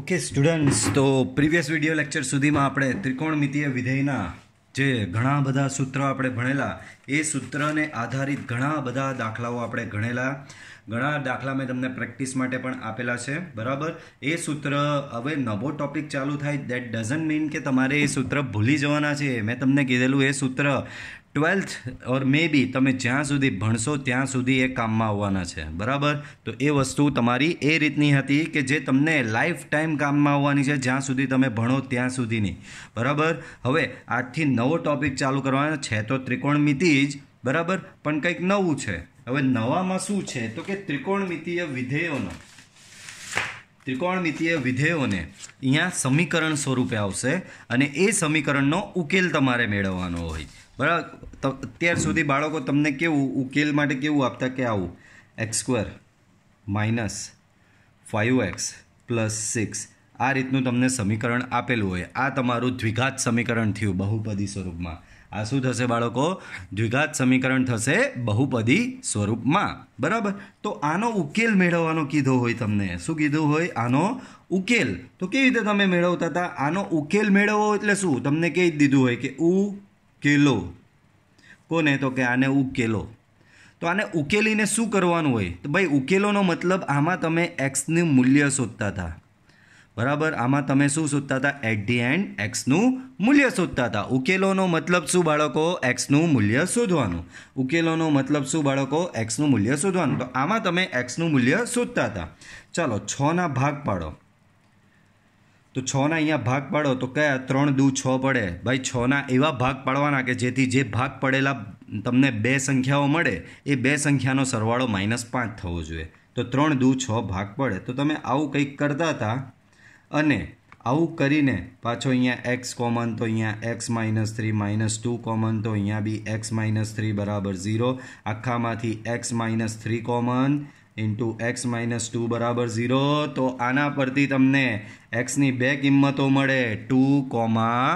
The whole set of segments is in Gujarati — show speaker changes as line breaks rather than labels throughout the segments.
ઓકે સ્ટુડન્ટ્સ તો પ્રીવિયસ વિડીયો લેક્ચર સુધીમાં આપણે ત્રિકોણમિતીય વિધેયના જે ઘણા બધા સૂત્રો આપણે ભણેલા એ સૂત્રને આધારિત ઘણા બધા દાખલાઓ આપણે ગણેલા ઘણા દાખલા મેં તમને પ્રેક્ટિસ માટે પણ આપેલા છે બરાબર એ સૂત્ર હવે નવો ટોપિક ચાલુ થાય દેટ ડઝન્ટ મીન કે તમારે એ સૂત્ર ભૂલી જવાના છે મેં તમને કીધેલું એ સૂત્ર ટ્વેલ્થ ઓર મે બી તમે જ્યાં સુધી ભણશો ત્યાં સુધી એ કામમાં આવવાના છે બરાબર તો એ વસ્તુ તમારી એ રીતની હતી કે જે તમને લાઈફ ટાઈમ કામમાં આવવાની છે જ્યાં સુધી તમે ભણો ત્યાં સુધીની બરાબર હવે આજથી નવો ટૉપિક ચાલુ કરવાનો છે તો ત્રિકોણમિતિ જ બરાબર પણ કંઈક નવું છે હવે નવામાં શું છે તો કે ત્રિકોણમિતિય વિધેયોનો ત્રિકોણમિતિય વિધેયોને અહીંયા સમીકરણ સ્વરૂપે આવશે અને એ સમીકરણનો ઉકેલ તમારે મેળવવાનો હોય બરાબર અત્યાર સુધી બાળકો તમને કેવું ઉકેલ માટે કેવું આપતા કે આવું x square minus five x plus six આ રીતનું તમને સમીકરણ આપેલું હોય આ તમારું દ્વિઘાત સમીકરણ થયું બહુપદી સ્વરૂપમાં આ શું થશે બાળકો દ્વિઘાત સમીકરણ થશે બહુપદી સ્વરૂપમાં બરાબર તો આનો ઉકેલ મેળવવાનો કીધો હોય તમને શું કીધું હોય આનો ઉકેલ તો કેવી રીતે તમે મેળવતા હતા આનો ઉકેલ મેળવવો એટલે શું તમને કહી દીધું હોય કે ઉ કેલો કોને તો કે આને ઉકેલો તો આને ઉકેલીને શું કરવાનું હોય તો ભાઈ ઉકેલોનો મતલબ આમાં તમે એક્સનું મૂલ્ય શોધતા હતા બરાબર આમાં તમે શું શોધતા હતા એટ ધી એન્ડ એક્સનું મૂલ્ય શોધતા હતા ઉકેલોનો મતલબ શું બાળકો એક્સનું મૂલ્ય શોધવાનું ઉકેલોનો મતલબ શું બાળકો એક્સનું મૂલ્ય શોધવાનું તો આમાં તમે એક્સનું મૂલ્ય શોધતા હતા ચાલો છના ભાગ પાડો તો છના અહીંયા ભાગ પાડો તો કયા ત્રણ દુ છ પડે ભાઈ છના એવા ભાગ પાડવાના કે જેથી જે ભાગ પડેલા તમને બે સંખ્યાઓ મળે એ બે સંખ્યાનો સરવાળો માઇનસ પાંચ થવો જોઈએ તો ત્રણ દુ છ ભાગ પડે તો તમે આવું કંઈક કરતા હતા અને આવું કરીને પાછો અહીંયા એક્સ કોમન તો અહીંયા x minus three minus two common તો અહીંયા બી એક્સ માઇનસ થ્રી બરાબર ઝીરો આખામાંથી x minus three common into x minus two બરાબર ઝીરો તો આના પરથી તમને એક્સની બે કિંમતો મળે ટુ કોમા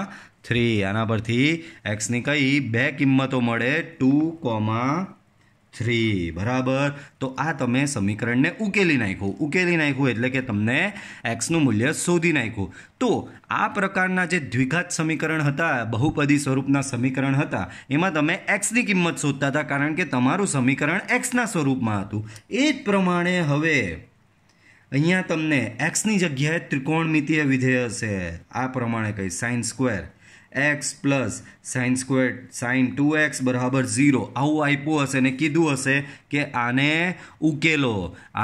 થ્રી આના પરથી એક્સની કઈ બે કિંમતો મળે ટુ કોમા થ્રી બરાબર તો આ તમે સમીકરણને ઉકેલી નાખ્યું ઉકેલી નાખ્યું એટલે કે તમને એક્સનું મૂલ્ય શોધી નાખ્યું તો આ પ્રકારના જે દ્વિઘાત સમીકરણ હતા બહુપદી સ્વરૂપના સમીકરણ હતા એમાં તમે એક્સની કિંમત શોધતા હતા કારણ કે તમારું સમીકરણ એક્સના સ્વરૂપમાં હતું એ જ પ્રમાણે હવે અહીંયા તમને એક્સની જગ્યાએ ત્રિકોણમિતીય વિધેય હશે આ પ્રમાણે કહી sines square x plus sine square sine two x બરાબર ઝીરો આવું આપ્યું હશે ને કીધું હશે કે આને ઉકેલો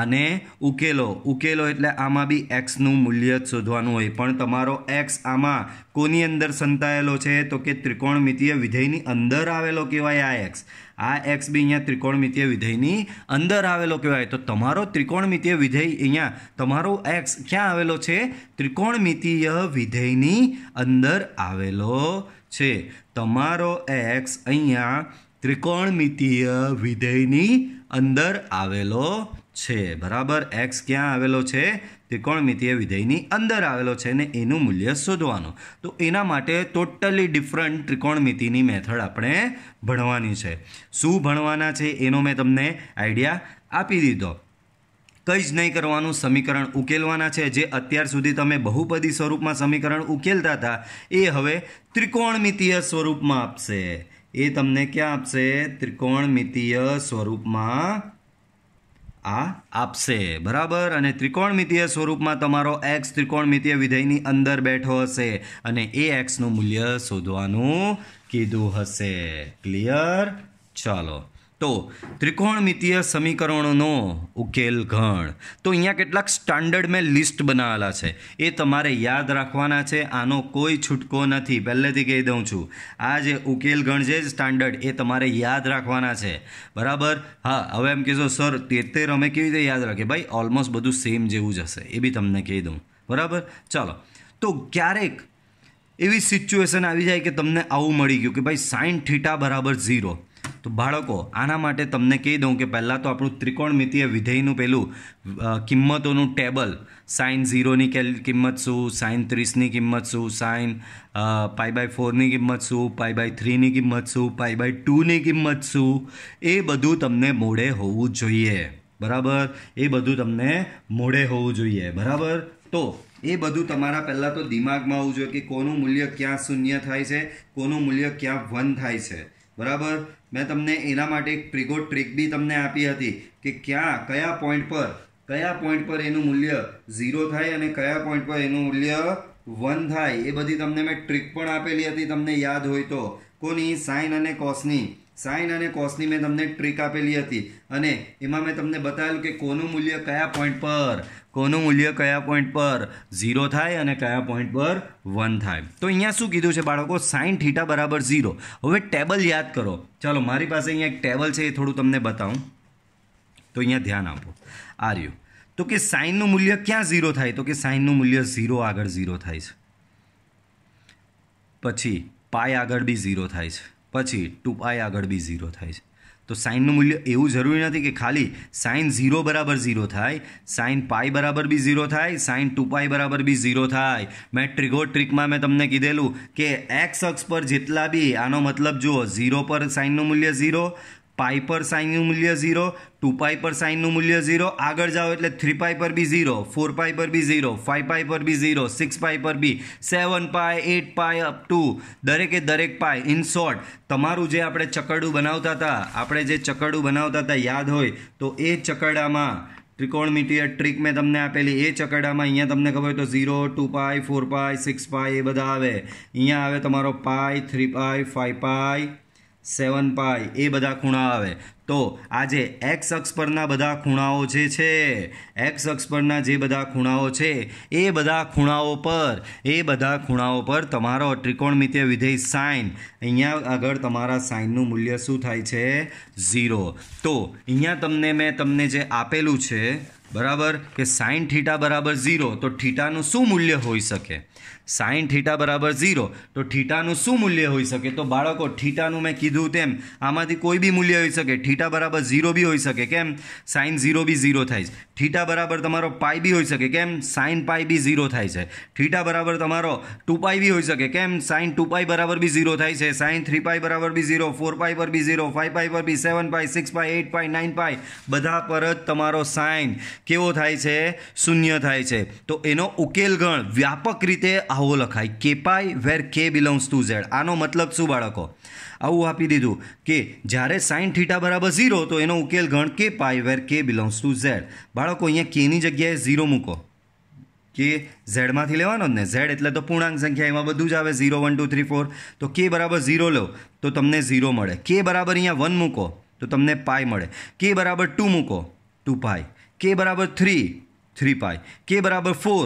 આને ઉકેલો ઉકેલો એટલે આમાં બી એક્સનું મૂલ્ય જ શોધવાનું હોય પણ તમારો એક્સ આમાં કોની અંદર સંતાયેલો છે તો કે ત્રિકોણમિતીય વિધેયની અંદર આવેલો કહેવાય આ એક્સ આ એક્સ બી અહીંયા ત્રિકોણમિતીય વિધેયની અંદર આવેલો કહેવાય તો તમારો ત્રિકોણમિતીય વિધેય અહીંયા તમારો એક્સ ક્યાં આવેલો છે ત્રિકોણમિતીય વિધેયની અંદર આવેલો છે તમારો એક્સ અહીંયા ત્રિકોણમિતીય વિધેયની અંદર આવેલો છે બરાબર એક્સ ક્યાં આવેલો છે ત્રિકોણમિતીય વિધેયની અંદર આવેલો છે ને એનું મૂલ્ય શોધવાનું તો એના માટે ટોટલી ડિફરન્ટ ત્રિકોણમિતિની મેથડ આપણે ભણવાની છે શું ભણવાના છે એનો મેં તમને આઈડિયા આપી દીધો કંઈ જ નહીં કરવાનું સમીકરણ ઉકેલવાના છે જે અત્યાર સુધી તમે બહુપદી સ્વરૂપમાં સમીકરણ ઉકેલતા હતા એ હવે ત્રિકોણમિતીય સ્વરૂપમાં આપશે એ તમને ક્યાં આપશે ત્રિકોણમિતીય સ્વરૂપમાં આ આપશે બરાબર અને ત્રિકોણમિતીય સ્વરૂપમાં તમારો એક્સ ત્રિકોણમિતીય વિધેયની અંદર બેઠો હશે અને એ એક્સનું મૂલ્ય શોધવાનું કીધું હશે ક્લિયર ચાલો તો ત્રિકોણમિતીય સમીકરણોનો ઉકેલ ઘણ તો અહીંયા કેટલાક સ્ટાન્ડર્ડ મેં લિસ્ટ બનાવેલા છે એ તમારે યાદ રાખવાના છે આનો કોઈ છૂટકો નથી પહેલેથી કહી દઉં છું આ જે ઉકેલ ઘણ છે સ્ટાન્ડર્ડ એ તમારે યાદ રાખવાના છે બરાબર હા હવે એમ કહેશો સર તેતેર અમે કેવી રીતે યાદ રાખીએ ભાઈ ઓલમોસ્ટ બધું સેમ જેવું જ હશે એ બી તમને કહી દઉં બરાબર ચાલો તો ક્યારેક એવી સિચ્યુએશન આવી જાય કે તમને આવું મળી ગયું કે ભાઈ સાઇન થીટા બરાબર ઝીરો તો બાળકો આના માટે તમને કહી દઉં કે પહેલાં તો આપણું ત્રિકોણમિતીય વિધેયનું પેલું કિંમતોનું ટેબલ સાઇન ઝીરોની કે કિંમત શું સાઇન ત્રીસની કિંમત શું સાઇન પાઈ બાય ફોરની કિંમત શું પાઈ બાય થ્રીની કિંમત શું પાઈ બાય ટુની કિંમત શું એ બધું તમને મોડે હોવું જોઈએ બરાબર એ બધું તમને મોડે હોવું જોઈએ બરાબર તો એ બધું તમારા પહેલાં તો દિમાગમાં હોવું જોઈએ કે કોનું મૂલ્ય ક્યાં શૂન્ય થાય છે કોનું મૂલ્ય ક્યાં વન થાય છે બરાબર મેં તમને એના માટે એક પ્રિગો ટ્રીક બી તમને આપી હતી કે ક્યાં કયા પોઈન્ટ પર કયા પોઈન્ટ પર એનું મૂલ્ય ઝીરો થાય અને કયા પોઈન્ટ પર એનું મૂલ્ય વન થાય એ બધી તમને મેં ટ્રીક પણ આપેલી હતી તમને યાદ હોય તો કોની સાઇન અને કોસની સાઇન અને કોસની મેં તમને ટ્રીક આપેલી હતી અને એમાં મેં તમને બતાવેલું કે કોનું મૂલ્ય કયા પોઈન્ટ પર કોનું મૂલ્ય કયા પોઈન્ટ પર ઝીરો થાય અને કયા પોઈન્ટ પર વન થાય તો અહીંયા શું કીધું છે બાળકો સાઇન થીટા બરાબર ઝીરો હવે ટેબલ યાદ કરો ચાલો મારી પાસે અહીંયા એક ટેબલ છે એ થોડું તમને બતાવું તો અહીંયા ધ્યાન આપો આર્યું તો કે સાઇનનું મૂલ્ય ક્યાં ઝીરો થાય તો કે સાઇનનું મૂલ્ય ઝીરો આગળ ઝીરો થાય છે પછી પાય આગળ બી ઝીરો થાય છે પછી ટુ પાય આગળ બી ઝીરો થાય છે તો સાઇનનું મૂલ્ય એવું જરૂરી નથી કે ખાલી સાઇન ઝીરો બરાબર ઝીરો થાય સાઇન પાઈ બરાબર બી ઝીરો થાય સાઇન ટુ પાઈ બરાબર બી ઝીરો થાય મેં ટ્રિગો ટ્રિકમાં મેં તમને કીધેલું કે એક્સ અક્ષ પર જેટલા બી આનો મતલબ જુઓ ઝીરો પર સાઇનનું મૂલ્ય ઝીરો પાઈ પર સાઇનનું મૂલ્ય ઝીરો ટુ પાઈ પર સાઇનનું મૂલ્ય ઝીરો આગળ જાઓ એટલે થ્રી પાઈ પર બી ઝીરો ફોર પાઈ પર બી ઝીરો ફાઇવ પાઈ પર બી ઝીરો સિક્સ પાઈ પર બી seven pi eight pi up to દરેકે દરેક પાય ઇન શોર્ટ તમારું જે આપણે ચકરડું બનાવતા હતા આપણે જે ચકરડું બનાવતા હતા યાદ હોય તો એ ચકરડામાં ત્રિકોણમિતિય ટ્રીક મેં તમને આપેલી એ ચકરડામાં અહીંયા તમને ખબર હોય તો zero two pi four pi six pi એ બધા આવે અહીંયા આવે તમારો પાય થ્રી પાય ફાઇવ પાય સેવન પાય એ બધા ખૂણા આવે તો આજે એક્સ અક્ષ પરના બધા ખૂણાઓ જે છે એક્સ અક્ષ પરના જે બધા ખૂણાઓ છે એ બધા ખૂણાઓ પર એ બધા ખૂણાઓ પર તમારો ત્રિકોણમિત્ય વિધેય સાઇન અહીંયા આગળ તમારા સાઇનનું મૂલ્ય શું થાય છે ઝીરો તો અહીંયા તમને મેં તમને જે આપેલું છે બરાબર કે સાઇન થીટા બરાબર ઝીરો તો થીટાનું શું મૂલ્ય હોઈ શકે સાઇન થીટા બરાબર ઝીરો તો થીટાનું શું મૂલ્ય હોઈ શકે તો બાળકો થીટાનું મેં કીધું તેમ આમાંથી કોઈ બી મૂલ્ય હોઈ શકે થીટા બરાબર ઝીરો બી હોઈ શકે કેમ સાઇન ઝીરો બી ઝીરો થાય છે થીટા બરાબર તમારો પાઈ બી હોઈ શકે કેમ સાઇન પાઈ બી ઝીરો થાય છે થીટા બરાબર તમારો ટુ પાઈ બી હોઈ શકે કેમ સાઇન ટુ પાઈ બરાબર બી ઝીરો થાય છે સાઇન થ્રી પાઈ બરાબર બી ઝીરો ફોર પાઈ પર બી ઝીરો ફાઇવ પાઈ પર બી seven pi six pi eight pi nine pi બધા પર જ તમારો સાઇન કેવો થાય છે શૂન્ય થાય છે તો એનો ઉકેલ ગણ વ્યાપક રીતે આવો લખાય કે પાય વેર કે બિલોંગ્સ ટુ ઝેડ આનો મતલબ શું બાળકો આવું આપી દીધું કે જ્યારે સાઇન થીટા બરાબર ઝીરો તો એનો ઉકેલ ગણ કે પાય વેર કે બિલોંગ્સ ટુ ઝેડ બાળકો અહીંયા કેની જગ્યાએ ઝીરો મૂકો કે ઝેડમાંથી લેવાનો જ ને ઝેડ એટલે તો પૂર્ણાંક સંખ્યા એમાં બધું જ આવે zero one two three four તો કે બરાબર ઝીરો લો તો તમને ઝીરો મળે કે બરાબર અહીંયા વન મૂકો તો તમને પાય મળે કે બરાબર ટુ મૂકો ટુ પાય કે બરાબર થ્રી થ્રી પાય કે બરાબર ફોર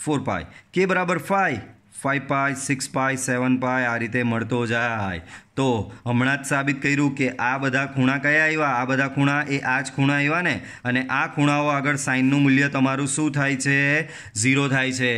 ફોર પાય કે બરાબર ફાય five pi six pi seven pi આ રીતે મળતો જાય તો હમણાં જ સાબિત કર્યું કે આ બધા ખૂણા કયા આવ્યા આ બધા ખૂણા એ આ જ ખૂણા આવ્યા ને અને આ ખૂણાઓ આગળ સાઇનનું મૂલ્ય તમારું શું થાય છે ઝીરો થાય છે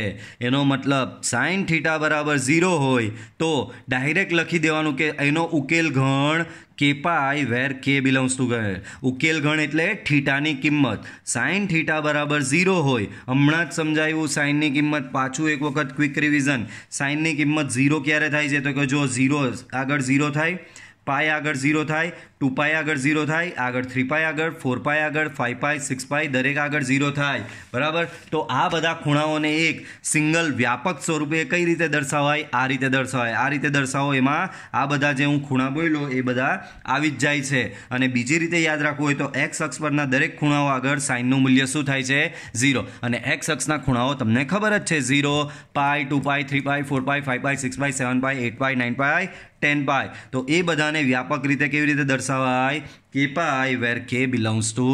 એનો મતલબ સાઇન થીટા બરાબર ઝીરો હોય તો ડાયરેક્ટ લખી દેવાનું કે એનો ઉકેલ ઘણ કેપા આઈ વેર કે બિલોંગ્સ ટુ ગણ ઉકેલ ગણ એટલે થીટાની કિંમત સાઇન થીટા બરાબર ઝીરો હોય હમણાં જ સમજાયું સાઇનની કિંમત પાછું એક વખત ક્વિક રિવિઝન સાઇનની કિંમત ઝીરો ક્યારે થાય છે તો કે જો ઝીરો આગળ ઝીરો થાય પાય આગળ ઝીરો થાય ટુ પાય આગળ ઝીરો થાય આગળ થ્રી પાય આગળ ફોર પાય આગળ ફાઇવ પાય સિક્સ પાય દરેક આગળ ઝીરો થાય બરાબર તો આ બધા ખૂણાઓને એક સિંગલ વ્યાપક સ્વરૂપે કઈ રીતે દર્શાવાય આ રીતે દર્શાવાય આ રીતે દર્શાવો એમાં આ બધા જે હું ખૂણા બોલ્યો એ બધા આવી જ જાય છે અને બીજી રીતે યાદ રાખવું હોય તો એક્સ અક્ષ પરના દરેક ખૂણાઓ આગળ સાઇનનું મૂલ્ય શું થાય છે ઝીરો અને એક્સ અક્ષના ખૂણાઓ તમને ખબર જ છે zero pi two pi three pi four pi five pi six pi seven pi eight pi nine pi ten pi તો એ બધાને વ્યાપક રીતે કેવી રીતે દર્શાવ આવે કે પાય વેર કે બિલોંગ્સ ટુ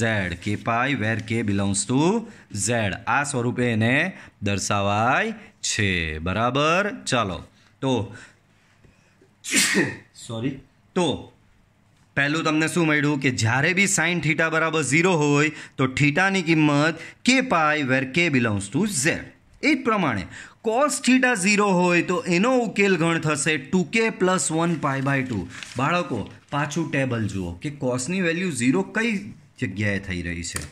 ઝેડ કે પાય વેર કે બિલોંગ્સ ટુ ઝેડ આ સ્વરૂપે એને દર્શાવાય છે બરાબર ચાલો તો સોરી તો પહેલું તમને શું મળ્યું કે જ્યારે બી સાઇન થીટા બરાબર ઝીરો હોય તો થીટાની કિંમત કે પાય વેર કે બિલોંગ્સ ટુ ઝેડ એ જ પ્રમાણે કોસ થીટા ઝીરો હોય તો એનો ઉકેલ ગણ થશે ટુ કે plus one pi by two બાળકો પાછું ટેબલ જુઓ કે કોસની વેલ્યુ ઝીરો કઈ જગ્યાએ થઈ રહી છે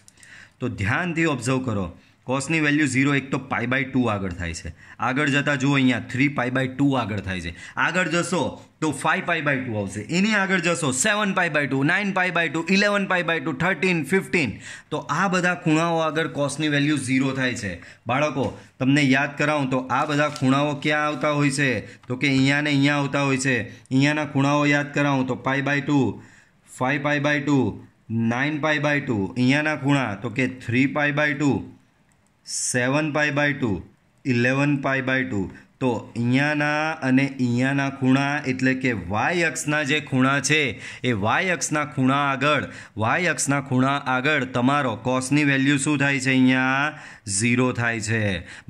તો ધ્યાનથી ઓબ્ઝર્વ કરો કોસની વેલ્યુ ઝીરો એક તો પાઈ બાય ટુ આગળ થાય છે આગળ જતાં જુઓ અહીંયા થ્રી પાઈ બાય ટુ આગળ થાય છે આગળ જશો તો ફાઇવ પાઈ બાય ટુ આવશે એની આગળ જશો seven pi by two nine pi by two eleven pi by two thirteen fifteen તો આ બધા ખૂણાઓ આગળ કોસની વેલ્યુ ઝીરો થાય છે બાળકો તમને યાદ કરાવું તો આ બધા ખૂણાઓ ક્યાં આવતા હોય છે તો કે અહીંયા ને અહીંયા આવતા હોય છે અહીંયાના ખૂણાઓ યાદ કરાવું તો pi by two five pi by two nine pi by two અહીંયાના ખૂણા તો કે three pi by two seven pi by two eleven pi by two તો અહીંયાના અને અહીંયાના ખૂણા એટલે કે વાય અક્ષના જે ખૂણા છે એ વાય અક્ષના ખૂણા આગળ વાય અક્ષના ખૂણા આગળ તમારો કોસની વેલ્યુ શું થાય છે અહીંયા ઝીરો થાય છે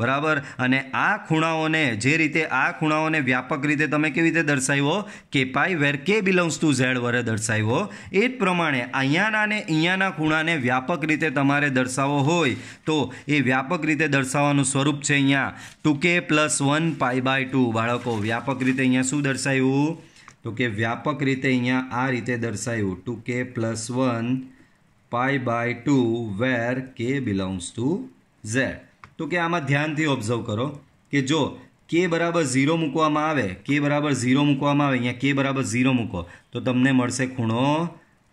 બરાબર અને આ ખૂણાઓને જે રીતે આ ખૂણાઓને વ્યાપક રીતે તમે કેવી રીતે દર્શાવ્યો કે પાઈ વેર કે બિલોંગ્સ ટુ ઝેડ વરે દર્શાવ્યો એ જ પ્રમાણે અહીંયાના અને અહીંયાના ખૂણાને વ્યાપક રીતે તમારે દર્શાવવો હોય તો એ વ્યાપક રીતે દર્શાવવાનું સ્વરૂપ છે અહીંયા ટુ કે plus one pi by two બાળકો વ્યાપક રીતે અહીંયા શું દર્શાવ્યું તો કે વ્યાપક રીતે અહીંયા આ રીતે દર્શાવ્યું ટુ કે plus one pi by two where કે બિલોંગ્સ ટુ ઝેડ તો કે આમાં ધ્યાનથી ઓબ્ઝર્વ કરો કે જો કે બરાબર ઝીરો મૂકવામાં આવે કે બરાબર ઝીરો મૂકવામાં આવે અહીંયા કે બરાબર ઝીરો મૂકો તો તમને મળશે ખૂણો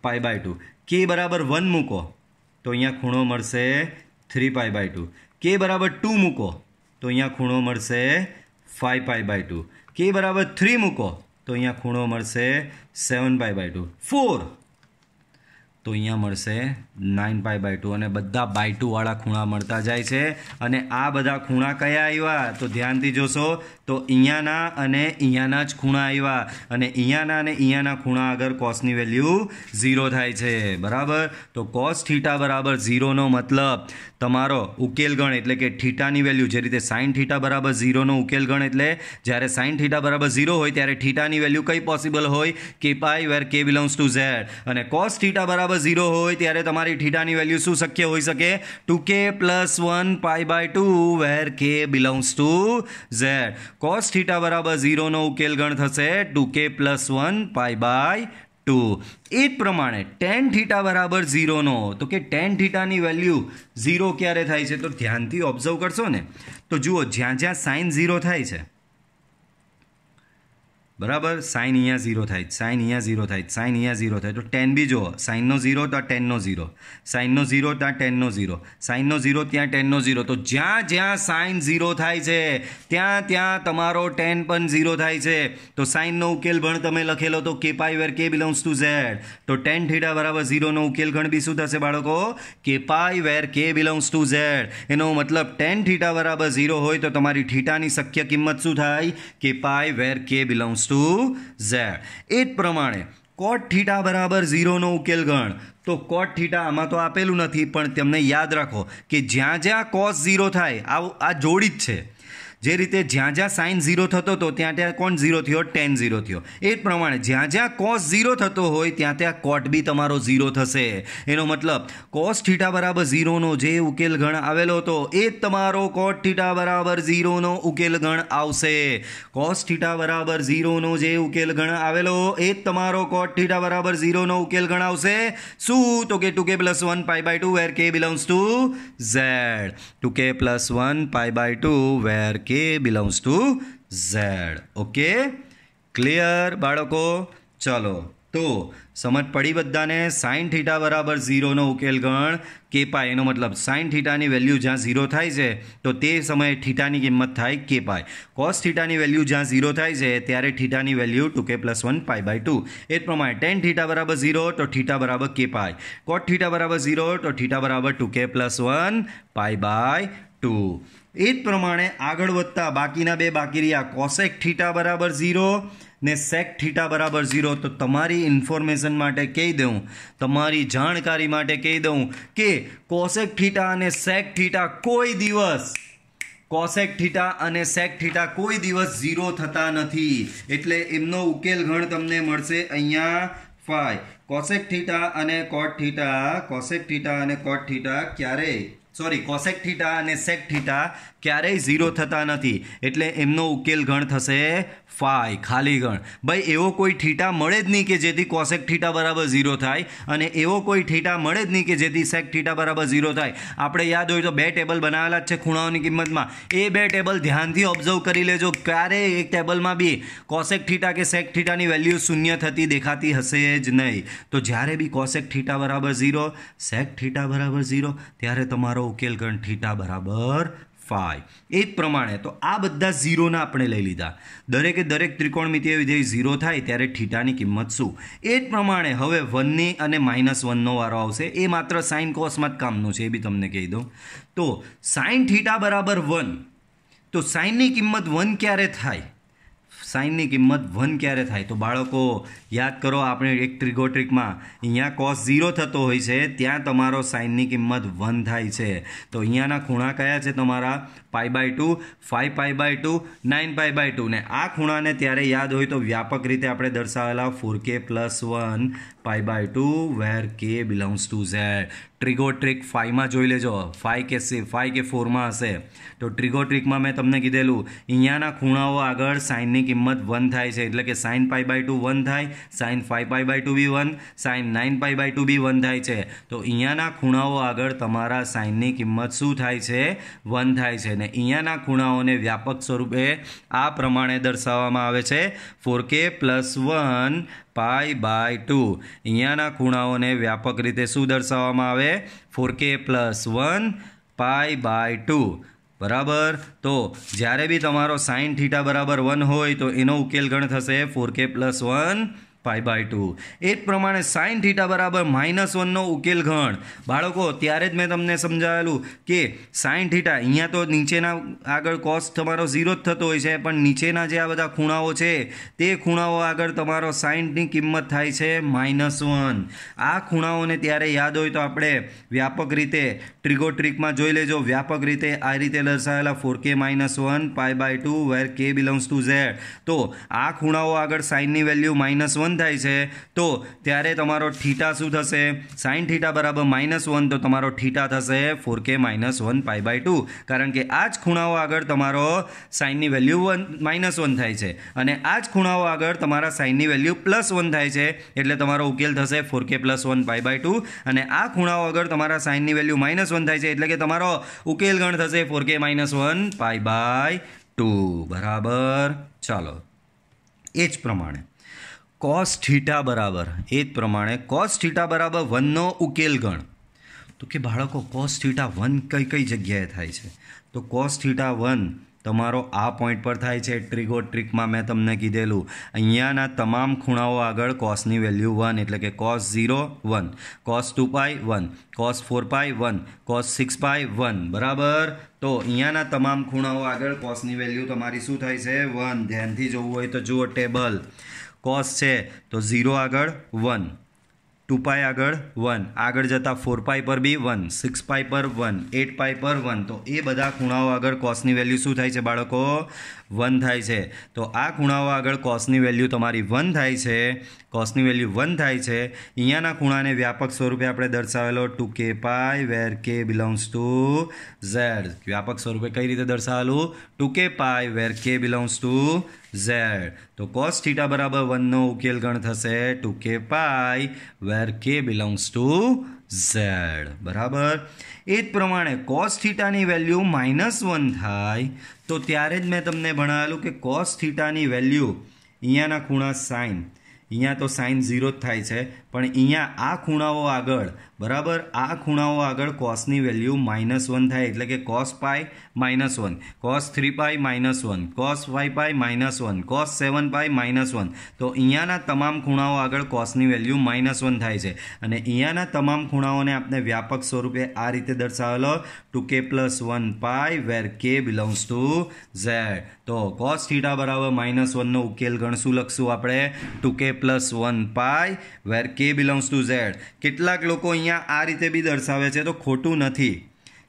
પાઈ બાય ટુ કે બરાબર વન મૂકો તો અહીંયા ખૂણો મળશે થ્રી પાઈ બાય ટુ કે બરાબર ટુ મૂકો તો અહીંયા ખૂણો મળશે ફાઇવ પાઈ બાય ટુ કે બરાબર થ્રી મૂકો તો અહીંયા ખૂણો મળશે seven pi by two four તો અહીંયા મળશે નાઇન પાઈ બાય ટુ અને બધા બાય ટુવાળા ખૂણા મળતા જાય છે અને આ બધા ખૂણા કયા આવ્યા તો ધ્યાનથી જોશો તો અહીંયાના અને અહીંયાના જ ખૂણા આવ્યા અને અહીંયાના અને અહીંયાના ખૂણા આગળ કોસની વેલ્યુ ઝીરો થાય છે બરાબર તો કોસ થીટા બરાબર ઝીરોનો મતલબ તમારો ઉકેલ ગણ એટલે કે ઠીટાની વેલ્યુ જે રીતે સાઇન થીટા બરાબર ઝીરોનો ઉકેલ ગણ એટલે જ્યારે સાઇન થીટા બરાબર ઝીરો હોય ત્યારે ઠીટાની વેલ્યુ કઈ પોસિબલ હોય કે પાય વેર કે બિલોંગ્સ ટુ ઝેડ અને કોસ થીટા બરાબર ઝીરો હોય ત્યારે તમારી ઠીટાની વેલ્યુ શું શક્ય હોઈ શકે ટુ કે plus one pi by two where કે belongs to Z cos theta બરાબર ઝીરોનો ઉકેલ ગણ થશે ટુ કે plus one pi by two એ જ પ્રમાણે ટેન થીટા બરાબર ઝીરોનો તો કે ટેન થીટાની વેલ્યુ ઝીરો ક્યારે થાય છે તો ધ્યાનથી ઓબ્ઝર્વ કરશો ને તો જુઓ જ્યાં જ્યાં સાઇન ઝીરો થાય છે બરાબર સાઇન અહીંયા ઝીરો થાય સાઇન અહીંયા ઝીરો થાય સાઇન અહીંયા ઝીરો થાય તો ટેન બી જુઓ સાઇનનો ઝીરો તો ટેનનો ઝીરો સાઇનનો ઝીરો ત્યાં ટેનનો ઝીરો સાઇનનો ઝીરો ત્યાં ટેનનો ઝીરો તો જ્યાં જ્યાં સાઇન ઝીરો થાય છે ત્યાં ત્યાં તમારો ટેન પણ ઝીરો થાય છે તો સાઇનનો ઉકેલ ભણ તમે લખેલો તો કે pi where k belongs to Z તો ટેન થીટા બરાબર ઝીરોનો ઉકેલ ગણ બી શું થશે બાળકો કે pi where k belongs to Z એનો મતલબ ટેન થીટા બરાબર ઝીરો હોય તો તમારી થીટાની શક્ય કિંમત શું થાય કે પાઈ વેર કે બિલોંગ્સ ટુ ઝેડ એ જ પ્રમાણે કોટ થીટા બરાબર ઝીરોનો ઉકેલ ગણ તો કોટ થીટા આમાં તો આપેલું નથી પણ તમને યાદ રાખો કે જ્યાં જ્યાં કોસ ઝીરો થાય આવું આ જોડી જ છે જે રીતે જ્યાં જ્યાં સાઇન ઝીરો થતો હતો ત્યાં ત્યાં કોણ ઝીરો થયો ટેન ઝીરો થયો એ જ પ્રમાણે જ્યાં જ્યાં કોસ ઝીરો થતો હોય ત્યાં ત્યાં કોટ બી તમારો ઝીરો થશે એનો મતલબ કોસ થીટા બરાબર ઝીરોનો જે ઉકેલ ગણ આવેલો હતો એ જ તમારો કોટ થીટા બરાબર ઝીરોનો ઉકેલ ગણ આવશે કોસ થીટા બરાબર ઝીરોનો જે ઉકેલ ગણ આવેલો એ જ તમારો કોટ થીટા બરાબર ઝીરોનો ઉકેલ ગણ આવશે શું તો કે ટુ કે plus one pi by two where કે બિલોંગ્સ ટુ ઝેડ ટુ કે plus one pi by two where કે belongs to Z okay clear બાળકો ચલો તો સમજ પડી બધાને સાઇન થીટા બરાબર ઝીરોનો ઉકેલ ગણ કેપાય એનો મતલબ સાઇન થીટાની વેલ્યુ જ્યાં ઝીરો થાય છે તો તે સમયે થીટાની કિંમત થાય કેપાય કોસ થીટાની વેલ્યુ જ્યાં ઝીરો થાય છે ત્યારે થીટાની વેલ્યુ ટુ કે plus one pi by two એ જ પ્રમાણે ટેન થીટા બરાબર ઝીરો તો થીટા બરાબર કેપાય કોટ થીટા બરાબર ઝીરો તો થીટા બરાબર ટુ કે plus one pi by two એ જ પ્રમાણે આગળ વધતા બાકીના બે બાકી રહ્યા કોસેક થીટા બરાબર ઝીરો ને સેક થીટા બરાબર ઝીરો તો તમારી ઇન્ફોર્મેશન માટે કહી દઉં તમારી જાણકારી માટે કહી દઉં કે કોસેક થીટા અને સેક થીટા કોઈ દિવસ કોસેક થીટા અને સેક થીટા કોઈ દિવસ ઝીરો થતા નથી એટલે એમનો ઉકેલ ગણ તમને મળશે અહીંયા ફાય કોસેક થીટા અને કોટ થીટા કોસેક થીટા અને કોટ થીટા ક્યારેય સોરી કોસેક થીટા અને સેક થીટા ક્યારેય ઝીરો થતા નથી એટલે એમનો ઉકેલ ગણ થશે ફાય ખાલી ગણ ભાઈ એવો કોઈ ઠીટા મળે જ નહીં કે જેથી કોસેક ઠીટા બરાબર ઝીરો થાય અને એવો કોઈ ઠીટા મળે જ નહીં કે જેથી સેક ઠીટા બરાબર ઝીરો થાય આપણે યાદ હોય તો બે ટેબલ બનાવેલા જ છે ખૂણાઓની કિંમતમાં એ બે ટેબલ ધ્યાનથી ઓબ્ઝર્વ કરી લેજો ક્યારેય એક ટેબલમાં બી કોસેક ઠીટા કે સેક ઠીટાની વેલ્યુ શૂન્ય થતી દેખાતી હશે જ નહીં તો જ્યારે બી કોસેક ઠીટા બરાબર ઝીરો સેક ઠીટા બરાબર ઝીરો ત્યારે તમારો ઉકેલ ગણ ઠીટા બરાબર ફાઈવ એ જ પ્રમાણે તો આ બધા ઝીરોના આપણે લઈ લીધા દરેકે દરેક ત્રિકોણમિતિય વિધેય ઝીરો થાય ત્યારે થીટાની કિંમત શું એ જ પ્રમાણે હવે વનની અને માઇનસ વનનો વારો આવશે એ માત્ર સાઇન કોસમાં જ કામનું છે એ બી તમને કહી દઉં તો સાઇન થીટા બરાબર વન તો સાઇનની કિંમત વન ક્યારે થાય સાઇનની કિંમત વન ક્યારે થાય તો બાળકો યાદ કરો આપણે એક ટ્રિગોટ્રિકમાં અહીંયા કોસ ઝીરો થતો હોય છે ત્યાં તમારો સાઇનની કિંમત વન થાય છે તો અહીંયાના ખૂણા કયા છે તમારા pi by two five pi by two nine pi by two ને આ ખૂણાને ત્યારે યાદ હોય તો વ્યાપક રીતે આપણે દર્શાવેલા four k plus one pi by two where કે belongs to Z trigo trick ફાઇવમાં જોઈ લેજો ફાઇવ કે સી ફાઇવ કે ફોરમાં હશે તો ટ્રિગો ટ્રિકમાં મેં તમને કીધેલું અહીંયાના ખૂણાઓ આગળ સાઇનની કિંમત વન થાય છે એટલે કે sine pi by two one થાય sine five pi by two બી one sine nine pi by two બી વન થાય છે તો અહીંયાના ખૂણાઓ આગળ તમારા સાઇનની કિંમત શું થાય છે વન થાય છે ને અને અહીંયાના ખૂણાઓને વ્યાપક સ્વરૂપે આ પ્રમાણે દર્શાવવામાં આવે છે four k plus one pi by two અહીંયાના ખૂણાઓને વ્યાપક રીતે શું દર્શાવવામાં આવે four k plus one pi by two બરાબર તો જ્યારે બી તમારો સાઇન થીટા બરાબર વન હોય તો એનો ઉકેલ ગણ થશે four k plus one pi by two એ જ પ્રમાણે સાઇન થીટા બરાબર માઇનસ વનનો ઉકેલ ઘણ બાળકો ત્યારે જ મેં તમને સમજાવેલું કે સાઇન થીટા અહીંયા તો નીચેના આગળ કોસ્ટ તમારો ઝીરો જ થતો હોય છે પણ નીચેના જે આ બધા ખૂણાઓ છે તે ખૂણાઓ આગળ તમારો સાઇનની કિંમત થાય છે માઇનસ વન આ ખૂણાઓને ત્યારે યાદ હોય તો આપણે વ્યાપક રીતે ટ્રિગોટ્રિકમાં જોઈ લેજો વ્યાપક રીતે આ રીતે દર્શાવેલા four k minus one pi by two where કે બિલોંગ્સ ટુ ઝેડ તો આ ખૂણાઓ આગળ સાઇનની વેલ્યુ માઇનસ વન થાય છે તો ત્યારે તમારો ઠીટા શું થશે સાઇન ઠીટા બરાબર માઇનસ વન તો તમારો ઠીટા થશે four k minus one pi by two કારણ કે આ જ ખૂણાઓ આગળ તમારો સાઇનની વેલ્યુ વન માઇનસ વન થાય છે અને આ જ ખૂણાઓ આગળ તમારા સાઇનની વેલ્યુ પ્લસ વન થાય છે એટલે તમારો ઉકેલ થશે four k plus one pi by two અને આ ખૂણાઓ આગળ તમારા સાઇનની વેલ્યુ માઇનસ વન થાય છે એટલે કે તમારો ઉકેલ ગણ થશે four k minus one pi by two બરાબર ચાલો એ જ પ્રમાણે કોસ થીટા બરાબર એ જ પ્રમાણે કોસ થીટા બરાબર વનનો ઉકેલ ગણ તો કે બાળકો કોસ થીટા વન કઈ કઈ જગ્યાએ થાય છે તો કોસ થીટા વન તમારો આ પોઈન્ટ પર થાય છે ટ્રિગો ટ્રિકમાં મેં તમને કીધેલું અહીંયાના તમામ ખૂણાઓ આગળ કોસની વેલ્યુ વન એટલે કે cos zero one cos two pi one cos four pi one cos six pi one બરાબર તો અહીંયાના તમામ ખૂણાઓ આગળ કોસની વેલ્યુ તમારી શું થાય છે વન ધ્યાનથી જોવું હોય તો જુઓ ટેબલ કોસ છે તો ઝીરો આગળ વન ટુ પાય આગળ વન આગળ જતા ફોર પાય પર બી વન સિક્સ પાય પર વન એટ પાય પર વન તો એ બધા ખૂણાઓ આગળ કોસની વેલ્યુ શું થાય છે બાળકો વન થાય છે તો આ ખૂણાઓ આગળ કોસની વેલ્યુ તમારી વન થાય છે કોસની વેલ્યુ વન થાય છે અહીંયાના ખૂણાને વ્યાપક સ્વરૂપે આપણે દર્શાવેલો ટુ કે પાય વેર કે બિલોંગ્સ ટુ ઝેડ વ્યાપક સ્વરૂપે કઈ રીતે દર્શાવેલું ટુ કે પાય વેર કે બિલોંગ્સ ટુ ઝેડ તો કોસ થીટા બરાબર વનનો ઉકેલ ગણ થશે ટુ કે પાય વેર કે બિલોંગ્સ ટુ ઝેડ બરાબર એ જ પ્રમાણે કોસ થીટાની વેલ્યુ માઇનસ વન થાય તો ત્યારે જ મેં તમને ભણાવેલું કે કોસ થીટાની વેલ્યુ અહીંયાના ખૂણા સાઇન અહીંયા તો સાઇન ઝીરો જ થાય છે પણ અહીંયા આ ખૂણાઓ આગળ બરાબર આ ખૂણાઓ આગળ કોસની વેલ્યુ માઇનસ વન થાય એટલે કે cos pi minus one cos three pi minus one cos five pi minus one cos seven pi minus one તો અહીંયાના તમામ ખૂણાઓ આગળ કોસની વેલ્યુ માઇનસ વન થાય છે અને અહીંયાના તમામ ખૂણાઓને આપણે વ્યાપક સ્વરૂપે આ રીતે દર્શાવેલો ટુ કે પ્લસ વન પાય વેર કે બિલોંગ્સ ટુ ઝેડ તો કોસ થીટા બરાબર માઇનસ વનનો ઉકેલ ગણશું લખશું આપણે ટુ કે પ્લસ વન પાય વેર કે એ બિલોંગ્સ ટુ ઝેડ કેટલાક લોકો અહીંયા આ રીતે બી દર્શાવે છે તો ખોટું નથી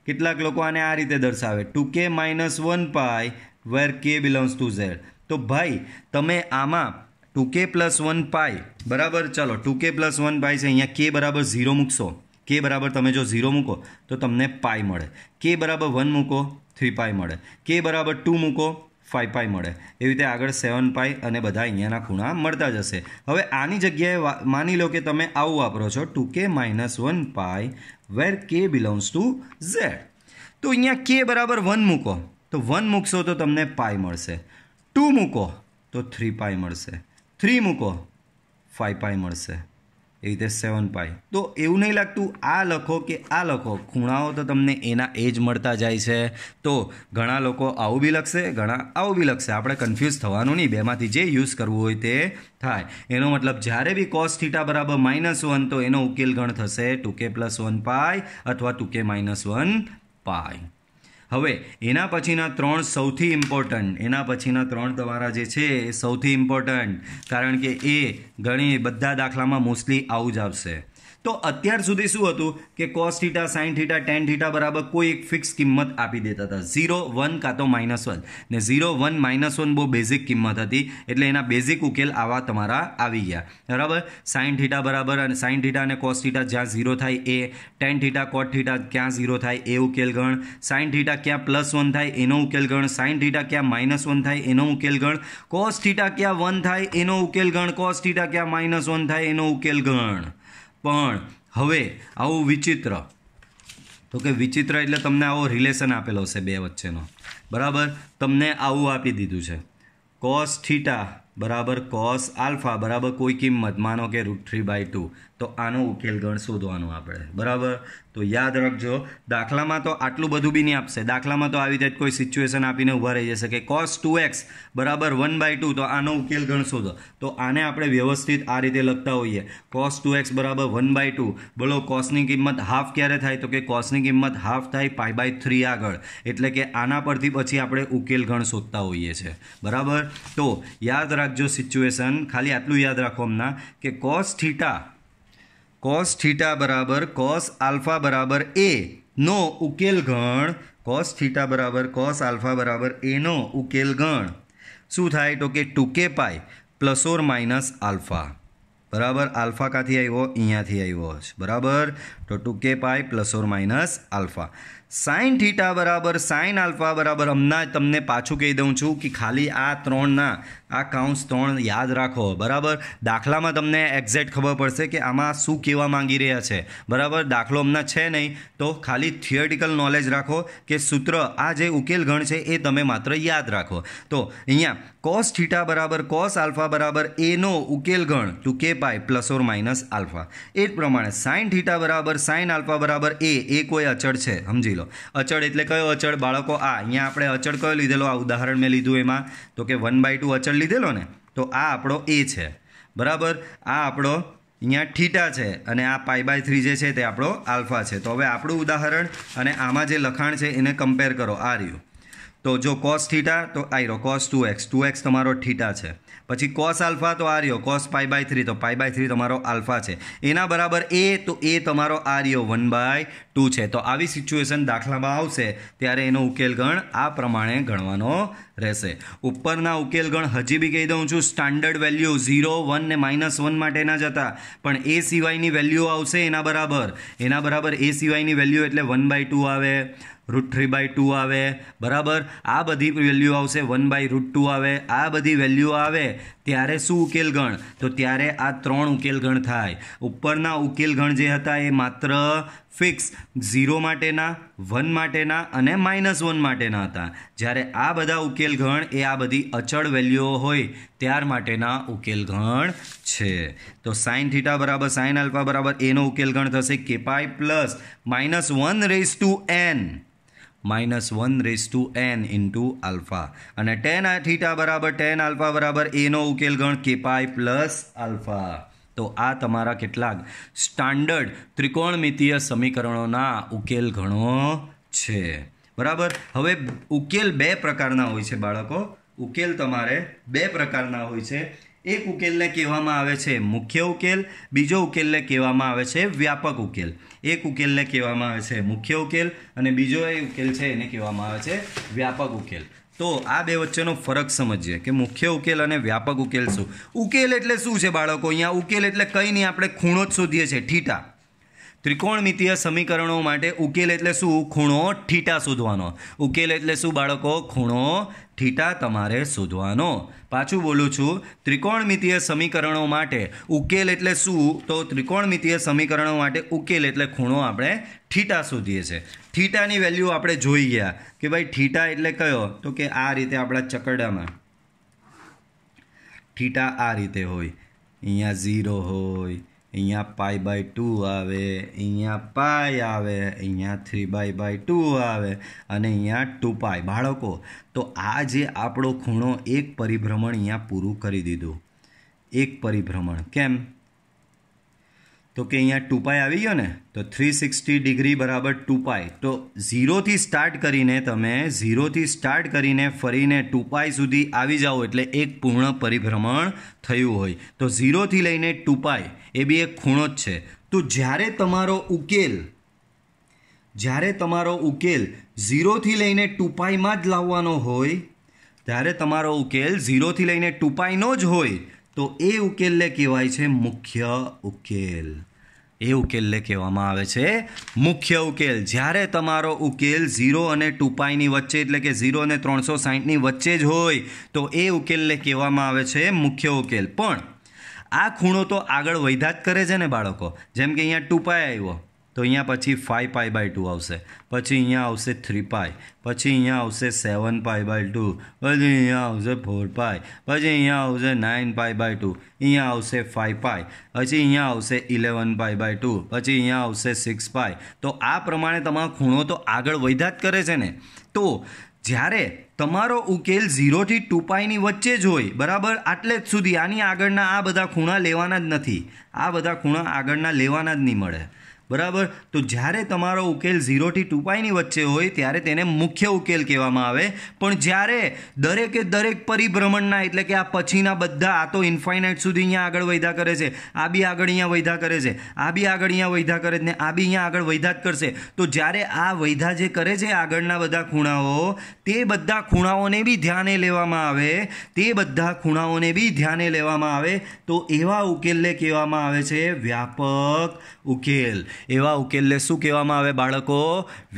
કેટલાક લોકો આને આ રીતે દર્શાવે ટુ કે માઇનસ વન પાય વેર કે બિલોંગ્સ ટુ ઝેડ તો ભાઈ તમે આમાં ટુ કે પ્લસ વન પાય બરાબર ચલો ટુ કે પ્લસ વન પાય છે અહીંયા કે બરાબર ઝીરો મૂકશો કે બરાબર તમે જો ઝીરો મૂકો તો તમને પાય મળે કે બરાબર વન મૂકો થ્રી પાય મળે કે બરાબર ટુ મૂકો ફાઈ પાઈ મળે એવી રીતે આગળ સેવન પાઈ અને બધા અહીંયાના ખૂણા મળતા જશે હવે આની જગ્યાએ માની લો કે તમે આવું વાપરો છો ટુ કે માઇનસ વન પાઈ વેર કે બિલોંગ્સ ટુ ઝેડ તો અહીંયા કે બરાબર વન મૂકો તો વન મૂકશો તો તમને પાઈ મળશે ટુ મૂકો તો થ્રી પાઈ મળશે થ્રી મૂકો ફાઈ પાઈ મળશે એ રીતે સેવન પાય તો એવું નહીં લાગતું આ લખો કે આ લખો ખૂણાઓ તો તમને એના એજ મળતા જાય છે તો ઘણા લોકો આવું બી લખશે ઘણા આવું બી લખશે આપણે કન્ફ્યુઝ થવાનું નહીં બેમાંથી જે યુઝ કરવું હોય તે થાય એનો મતલબ જ્યારે બી કોસ થીટા બરાબર માઇનસ વન તો એનો ઉકેલ ગણ થશે ટુકે પ્લસ વન પાય અથવા ટુકે માઇનસ વન પાય હવે એના પછીના ત્રણ સૌથી ઇમ્પોર્ટન્ટ એના પછીના ત્રણ તમારા જે છે એ સૌથી ઇમ્પોર્ટન્ટ કારણ કે એ ઘણી બધા દાખલામાં મોસ્ટલી આવું જ આવશે તો અત્યાર સુધી શું હતું કે cos theta sine theta tan theta બરાબર કોઈ એક ફિક્સ કિંમત આપી દેતા હતા ઝીરો વન કાં તો માઇનસ વન ને ઝીરો વન માઇનસ વન બહુ બેઝિક કિંમત હતી એટલે એના બેઝિક ઉકેલ આવા તમારા આવી ગયા બરાબર સાઇન થીટા બરાબર અને સાઇન થીટા અને કોસ થીટા જ્યાં ઝીરો થાય એ ટેન થીટા કોટ થીટા ક્યાં ઝીરો થાય એ ઉકેલ ગણ સાઇન થીટા ક્યાં પ્લસ વન થાય એનો ઉકેલ ગણ સાઇન થીટા ક્યાં માઇનસ વન થાય એનો ઉકેલ ગણ કોસ થીટા ક્યાં વન થાય એનો ઉકેલ ગણ કોસ થીટા ક્યાં માઇનસ વન થાય એનો ઉકેલ ગણ પણ હવે આવું વિચિત્ર તો કે વિચિત્ર એટલે તમને આવો રિલેશન આપેલો છે બે વચ્ચેનો બરાબર તમને આવું આપી દીધું છે કોસ થીટા બરાબર કોસ આલ્ફા બરાબર કોઈ કિંમત માનો કે રૂટ થ્રી બાય ટુ તો આનો ઉકેલ ગણ શોધવાનો આપણે બરાબર તો યાદ રાખજો દાખલામાં તો આટલું બધું બી નહીં આપશે દાખલામાં તો આવી રીતે કોઈ સિચ્યુએશન આપીને ઊભા રહી જશે કે કોસ ટુ એક્સ બરાબર વન બાય ટુ તો આનો ઉકેલ ગણ શોધો તો આને આપણે વ્યવસ્થિત આ રીતે લખતા હોઈએ કોસ ટુ એક્સ બરાબર વન બાય ટુ બોલો કોસની કિંમત હાફ ક્યારે થાય તો કે કોસની કિંમત હાફ થાય પાય બાય થ્રી આગળ એટલે કે આના પરથી પછી આપણે ઉકેલ ગણ શોધતા હોઈએ છીએ બરાબર તો યાદ રાખજો સિચ્યુએશન ખાલી આટલું યાદ રાખો હમણાં કે કોસ થીટા કોસ થીટા બરાબર કોસ આલ્ફા બરાબર એ નો ઉકેલ ગણ કોસ થીટા બરાબર કોસ આલ્ફા બરાબર એનો ઉકેલ ગણ શું થાય તો કે two k pi plus or minus alpha બરાબર આલ્ફા કાંથી આવ્યો અહીંયાથી આવ્યો બરાબર તો two k pi plus or minus alpha sine theta બરાબર સાઇન આલ્ફા બરાબર હમણાં તમને પાછું કહી દઉં છું કે ખાલી આ ત્રણના આ કાઉન્સ ત્રણ યાદ રાખો બરાબર દાખલામાં તમને એક્ઝેક્ટ ખબર પડશે કે આમાં શું કહેવા માંગી રહ્યા છે બરાબર દાખલો હમણાં છે નહીં તો ખાલી થિયરિટિકલ નોલેજ રાખો કે સૂત્ર આ જે ઉકેલ ગણ છે એ તમે માત્ર યાદ રાખો તો અહીંયા કોસ થીટા બરાબર કોસ આલ્ફા બરાબર એનો ઉકેલ ગણ two k pi plus or minus alpha એ જ પ્રમાણે સાઇન થીટા બરાબર બરાબર સાઇન આલ્ફા બરાબર એ એ કોઈ અચળ છે સમજી લો અચળ એટલે કયો અચળ બાળકો આ અહીંયા આપણે અચળ કયો લીધેલો આ ઉદાહરણ મેં લીધું એમાં તો કે વન બાય ટુ અચળ લીધેલો ને તો આ આપણો એ છે બરાબર આ આપણો અહીંયા ઠીટા છે અને આ પાઈ બાય થ્રી જે છે તે આપણો આલ્ફા છે તો હવે આપણું ઉદાહરણ અને આમાં જે લખાણ છે એને કમ્પેર કરો આ રહ્યું તો જો કોસ થીટા તો આયરો cos two x two x તમારો ઠીટા છે પછી કોસ આલ્ફા તો આર્યો કોસ પાય બાય થ્રી તો પાય બાય થ્રી તમારો આલ્ફા છે એના બરાબર એ તો એ તમારો આર્યો વન બાય ટુ છે તો આવી સિચ્યુએશન દાખલામાં આવશે ત્યારે એનો ઉકેલ ગણ આ પ્રમાણે ગણવાનો રહેશે ઉપરના ઉકેલ ગણ હજી બી કહી દઉં છું સ્ટાન્ડર્ડ વેલ્યુ ઝીરો વન ને માઇનસ વન માટેના જ હતા પણ એ સિવાયની વેલ્યુ આવશે એના બરાબર એના બરાબર એ સિવાયની વેલ્યુ એટલે વન બાય ટુ આવે રૂટ થ્રી બાય ટુ આવે બરાબર આ બધી વેલ્યુ આવશે વન બાય રૂટ ટુ આવે આ બધી વેલ્યુ આવે ત્યારે શું ઉકેલગણ તો ત્યારે આ ત્રણ ઉકેલગણ થાય ઉપરના ઉકેલગણ જે હતા એ માત્ર ફિક્સ ઝીરો માટેના વન માટેના અને માઇનસ વન માટેના હતા જ્યારે આ બધા ઉકેલગણ એ આ બધી અચળ વેલ્યુઓ હોય ત્યાર માટેના ઉકેલગણ છે તો સાઇન થીટા બરાબર સાઇન આલ્ફા બરાબર એનો ઉકેલગણ થશે k pi plus minus one raise to n minus one raise to n into alpha અને ટેન થીટા બરાબર ટેન આલ્ફા બરાબર એનો ઉકેલ ગણ કેપાઈ પ્લસ આલ્ફા તો આ તમારા કેટલાક સ્ટાન્ડર્ડ ત્રિકોણમિતીય સમીકરણોના ઉકેલ ગણો છે બરાબર હવે ઉકેલ બે પ્રકારના હોય છે બાળકો ઉકેલ તમારે બે પ્રકારના હોય છે એક ઉકેલને કહેવામાં આવે છે મુખ્ય ઉકેલ બીજો ઉકેલને કહેવામાં આવે છે વ્યાપક ઉકેલ એક ઉકેલને કહેવામાં આવે છે મુખ્ય ઉકેલ અને બીજો એ ઉકેલ છે એને કહેવામાં આવે છે વ્યાપક ઉકેલ તો આ બે વચ્ચેનો ફરક સમજીએ કે મુખ્ય ઉકેલ અને વ્યાપક ઉકેલ શું ઉકેલ એટલે શું છે બાળકો અહીંયા ઉકેલ એટલે કંઈ નહીં આપણે ખૂણો જ શોધીએ છીએ ઠીટા ત્રિકોણમિતીય સમીકરણો માટે ઉકેલ એટલે શું ખૂણો ઠીટા શોધવાનો ઉકેલ એટલે શું બાળકો ખૂણો થીટા તમારે શોધવાનો પાછું બોલું છું ત્રિકોણમિતીય સમીકરણો માટે ઉકેલ એટલે શું તો ત્રિકોણમિતીય સમીકરણો માટે ઉકેલ એટલે ખૂણો આપણે થીટા શોધીએ છીએ થીટાની વેલ્યુ આપણે જોઈ ગયા કે ભાઈ થીટા એટલે કયો તો કે આ રીતે આપણા ચકરડામાં થીટા આ રીતે હોય અહીંયા ઝીરો હોય અહીંયા પાઈ બાય ટુ આવે અહીંયા પાઈ આવે અહીંયા થ્રી બાય બાય ટુ આવે અને અહીંયા ટુ પાય બાળકો તો આ જે આપણો ખૂણો એક પરિભ્રમણ અહીંયા પૂરું કરી દીધું એક પરિભ્રમણ કેમ તો કે અહીંયા ટુ પાય આવી ગયો ને તો થ્રી સિક્સટી ડિગ્રી બરાબર ટુ પાય તો ઝીરોથી સ્ટાર્ટ કરીને તમે ઝીરોથી સ્ટાર્ટ કરીને ફરીને ટુ પાય સુધી આવી જાઓ એટલે એક પૂર્ણ પરિભ્રમણ થયું હોય તો ઝીરોથી લઈને ટુ પાય એ બી એક ખૂણો જ છે તો જ્યારે તમારો ઉકેલ જ્યારે તમારો ઉકેલ ઝીરોથી લઈને ટુ જ લાવવાનો હોય ત્યારે તમારો ઉકેલ ઝીરોથી લઈને ટુ જ હોય તો એ ઉકેલને કહેવાય છે મુખ્ય ઉકેલ એ ઉકેલને કહેવામાં આવે છે મુખ્ય ઉકેલ જ્યારે તમારો ઉકેલ ઝીરો અને ટુ પાઈની વચ્ચે એટલે કે ઝીરો અને ત્રણસો સાહીઠની વચ્ચે જ હોય તો એ ઉકેલને કહેવામાં આવે છે મુખ્ય ઉકેલ પણ આ ખૂણો તો આગળ વૈધા જ કરે છે ને બાળકો જેમ કે અહીંયા ટુ પાય આવ્યો તો અહીંયા પછી ફાઇવ પાય બાય ટુ આવશે પછી અહીંયા આવશે થ્રી પાય પછી અહીંયા આવશે સેવન પાય બાય ટુ પછી અહીંયા આવશે ફોર પાય પછી અહીંયા આવશે નાઇન પાય બાય ટુ અહીંયા આવશે ફાઇવ પાય પછી અહીંયા આવશે ઇલેવન પાય બાય ટુ પછી અહીંયા આવશે સિક્સ પાય તો આ પ્રમાણે તમારો ખૂણો તો આગળ વધ્યા જ કરે છે ને તો જ્યારે તમારો ઉકેલ ઝીરોથી ટુ પાયની વચ્ચે જ હોય બરાબર આટલે જ સુધી આની આગળના આ બધા ખૂણા લેવાના જ નથી આ બધા ખૂણા આગળના લેવાના જ નહીં મળે બરાબર તો જ્યારે તમારો ઉકેલ ઝીરોથી ટુ પાઈની વચ્ચે હોય ત્યારે તેને મુખ્ય ઉકેલ કહેવામાં આવે પણ જ્યારે દરેકે દરેક પરિભ્રમણના એટલે કે આ પછીના બધા આ તો ઇન્ફાઇનાઇટ સુધી અહીંયા આગળ વૈધા કરે છે આ બી આગળ અહીંયા વૈધા કરે છે આ બી આગળ અહીંયા વૈધા કરે છે ને આ બી અહીંયા આગળ વૈધા જ કરશે તો જ્યારે આ વૈધા જે કરે છે આગળના બધા ખૂણાઓ તે બધા ખૂણાઓને બી ધ્યાને લેવામાં આવે તે બધા ખૂણાઓને બી ધ્યાને લેવામાં આવે તો એવા ઉકેલને કહેવામાં આવે છે વ્યાપક ઉકેલ એવા ઉકેલને શું કહેવામાં આવે બાળકો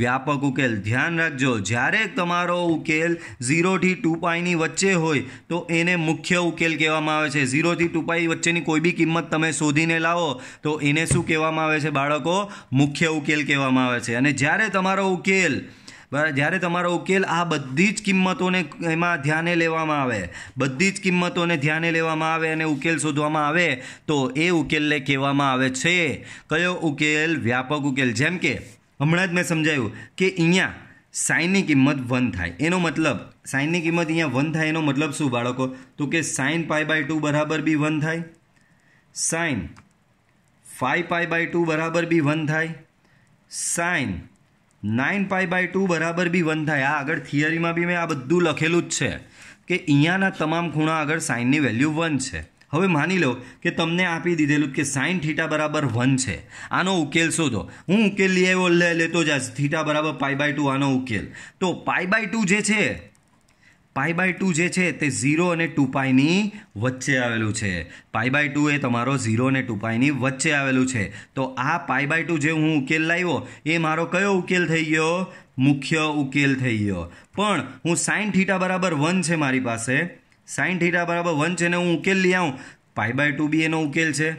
વ્યાપક ઉકેલ ધ્યાન રાખજો જ્યારે તમારો ઉકેલ ઝીરોથી ટુ પાઈની વચ્ચે હોય તો એને મુખ્ય ઉકેલ કહેવામાં આવે છે ઝીરોથી ટુ પાઈ વચ્ચેની કોઈ બી કિંમત તમે શોધીને લાવો તો એને શું કહેવામાં આવે છે બાળકો મુખ્ય ઉકેલ કહેવામાં આવે છે અને જ્યારે તમારો ઉકેલ બરાબર જ્યારે તમારો ઉકેલ આ બધી જ કિંમતોને એમાં ધ્યાને લેવામાં આવે બધી જ કિંમતોને ધ્યાને લેવામાં આવે અને ઉકેલ શોધવામાં આવે તો એ ઉકેલને કહેવામાં આવે છે કયો ઉકેલ વ્યાપક ઉકેલ જેમ કે હમણાં જ મેં સમજાયું કે અહીંયા સાઇનની કિંમત વન થાય એનો મતલબ સાઇનની કિંમત અહીંયા વન થાય એનો મતલબ શું બાળકો તો કે સાઇન પાય બાય ટુ બરાબર બી વન થાય sine five pi by two બરાબર બી વન થાય sine nine pi by two બરાબર બી વન થાય આ આગળ થિયરીમાં બી મેં આ બધું લખેલું જ છે કે અહીંયાના તમામ ખૂણા આગળ સાઇનની વેલ્યુ વન છે હવે માની લો કે તમને આપી દીધેલું કે સાઇન થીટા બરાબર વન છે આનો ઉકેલ શોધો હું ઉકેલ લઈ આવ્યો લેતો જ થીટા બરાબર પાઈ બાય ટુ આનો ઉકેલ તો પાઈ બાય ટુ જે છે પાઈ બાય ટુ જે છે તે ઝીરો અને ટુ પાઈની વચ્ચે આવેલું છે પાઈ બાય ટુ એ તમારો ઝીરો અને ટુ પાઈની વચ્ચે આવેલું છે તો આ પાઈ બાય ટુ જે હું ઉકેલ લાવ્યો એ મારો કયો ઉકેલ થઈ ગયો મુખ્ય ઉકેલ થઈ ગયો પણ હું સાઇન થીટા બરાબર વન છે મારી પાસે સાઇન થીટા બરાબર વન છે ને હું ઉકેલ લઈ આવું પાઈ બાય ટુ બી એનો ઉકેલ છે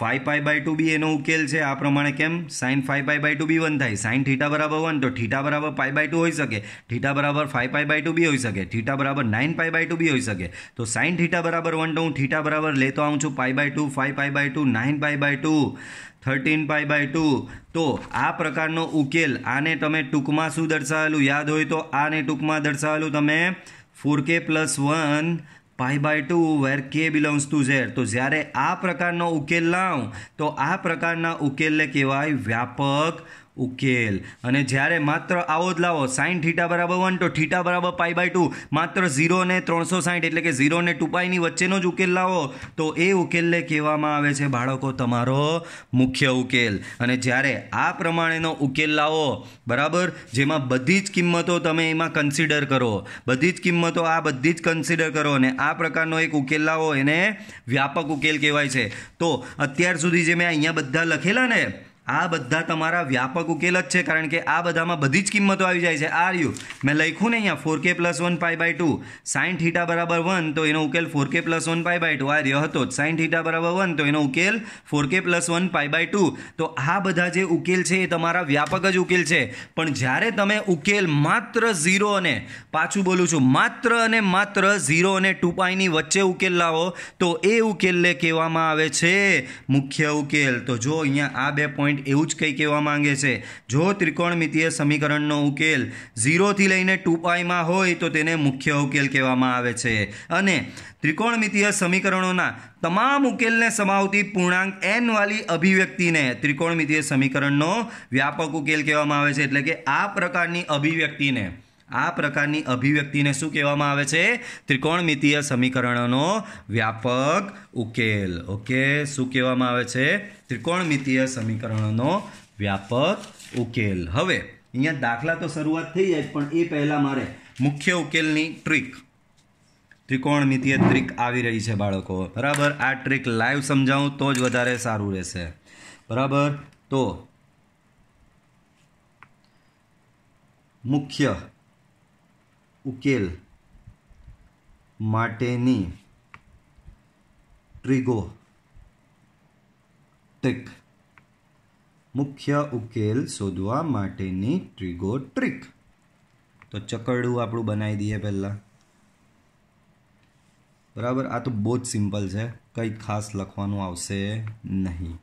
ફાઇવ પાઈ બાય ટુ બી એનો ઉકેલ છે આ પ્રમાણે કેમ sine five pi by two બી વન થાય સાઇન થીટા બરાબર વન તો થીટા બરાબર પાઈ બાય ટુ હોઈ શકે થીટા બરાબર ફાઈવ પાઈ બાય ટુ બી હોઈ શકે થીટા બરાબર નાઇન પાઈ બાય ટુ બી હોઈ શકે તો સાઇન થીટા બરાબર વન તો હું થીટા બરાબર લેતો આવું છું pi by two five pi by two nine pi by two thirteen pi by two તો આ પ્રકારનો ઉકેલ આને તમે ટૂંકમાં શું દર્શાવેલું યાદ હોય તો આને ટૂંકમાં દર્શાવેલું તમે four k plus one pi by two where કે બિલોંગ્સ ટુ ઝેડ તો જ્યારે આ પ્રકારનો ઉકેલ લાવ તો આ પ્રકારના ઉકેલને કહેવાય વ્યાપક ઉકેલ અને જ્યારે માત્ર આવો જ લાવો સાઇન થીટા બરાબર વન તો થીટા બરાબર પાઈ બાય ટુ માત્ર ઝીરો ને ત્રણસો સાઠ એટલે કે ઝીરો ને ટુપાઈની વચ્ચેનો જ ઉકેલ લાવો તો એ ઉકેલને કહેવામાં આવે છે બાળકો તમારો મુખ્ય ઉકેલ અને જ્યારે આ પ્રમાણેનો ઉકેલ લાવો બરાબર જેમાં બધી જ કિંમતો તમે એમાં કન્સિડર કરો બધી જ કિંમતો આ બધી જ કન્સિડર કરો અને આ પ્રકારનો એક ઉકેલ લાવો એને વ્યાપક ઉકેલ કહેવાય છે તો અત્યાર સુધી જે મેં અહીંયા બધા લખેલા ને આ બધા તમારા વ્યાપક ઉકેલ જ છે કારણ કે આ બધામાં બધી જ કિંમતો આવી જાય છે આર યુ મેં લખ્યું ને અહીંયા four k plus one pi by two sine theta બરાબર વન તો એનો ઉકેલ four k plus one pi by two આ રહ્યો હતો સાઇન થીટા બરાબર વન તો એનો ઉકેલ four k plus one pi by two તો આ બધા જે ઉકેલ છે એ તમારા વ્યાપક જ ઉકેલ છે પણ જ્યારે તમે ઉકેલ માત્ર ઝીરો અને પાછું બોલું છું માત્ર અને માત્ર ઝીરો અને ટુ પાયની વચ્ચે ઉકેલ લાવો તો એ ઉકેલને કહેવામાં આવે છે મુખ્ય ઉકેલ તો જો અહીંયા આ બે પોઈન્ટ એવું જ કંઈ કહેવા માંગે છે જો ત્રિકોણમિતીય સમીકરણનો ઉકેલ ઝીરોથી લઈને ટુ પાઈમાં હોય તો તેને મુખ્ય ઉકેલ કહેવામાં આવે છે અને ત્રિકોણમિતીય સમીકરણોના તમામ ઉકેલને સમાવતી પૂર્ણાંક એનવાળી અભિવ્યક્તિને ત્રિકોણમિતીય સમીકરણનો વ્યાપક ઉકેલ કહેવામાં આવે છે એટલે કે આ પ્રકારની અભિવ્યક્તિને આ પ્રકારની અભિવ્યક્તિને શું કહેવામાં આવે છે ત્રિકોણમિતીય સમીકરણોનો વ્યાપક ઉકેલ ઓકે શું કહેવામાં આવે છે ત્રિકોણમિતીય સમીકરણોનો વ્યાપક ઉકેલ હવે અહીંયા દાખલા તો શરૂઆત થઈ જાય પણ એ પહેલાં મારે મુખ્ય ઉકેલની ટ્રીક ત્રિકોણમિતીય ટ્રીક આવી રહી છે બાળકો બરાબર આ ટ્રીક લાઈવ સમજાવું તો જ વધારે સારું રહેશે બરાબર તો મુખ્ય ઉકેલ માટેની ટ્રિગો ટ્રીક મુખ્ય ઉકેલ શોધવા માટેની ટ્રિગો ટ્રીક તો ચકરડું આપણું બનાવી દઈએ પહેલાં બરાબર આ તો બહુ જ સિમ્પલ છે કંઈ ખાસ લખવાનું આવશે નહીં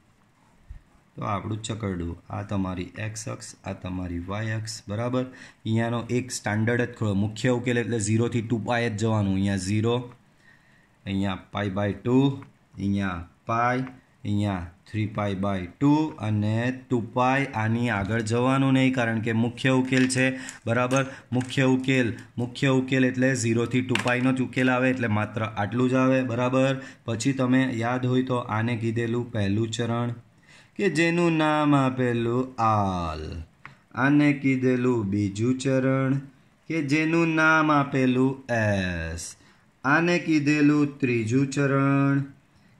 તો આપણું ચકરડું આ તમારી એક્સ અક્ષ આ તમારી વાય અક્ષ બરાબર અહીંયાનો એક સ્ટાન્ડર્ડ જ મુખ્ય ઉકેલ એટલે ઝીરોથી ટુ પાય જ જવાનું અહીંયા ઝીરો અહીંયા પાય બાય ટુ અહીંયા પાય અહીંયા થ્રી પાય બાય ટુ અને ટુ પાય આની આગળ જવાનું નહીં કારણ કે મુખ્ય ઉકેલ છે બરાબર મુખ્ય ઉકેલ મુખ્ય ઉકેલ એટલે ઝીરોથી ટુ પાયનો જ ઉકેલ આવે એટલે માત્ર આટલું જ આવે બરાબર પછી તમે યાદ હોય તો આને કીધેલું પહેલું ચરણ કે જેનું નામ આપેલું આલ આને કીધેલું બીજું ચરણ કે જેનું નામ આપેલું એસ આને કીધેલું ત્રીજું ચરણ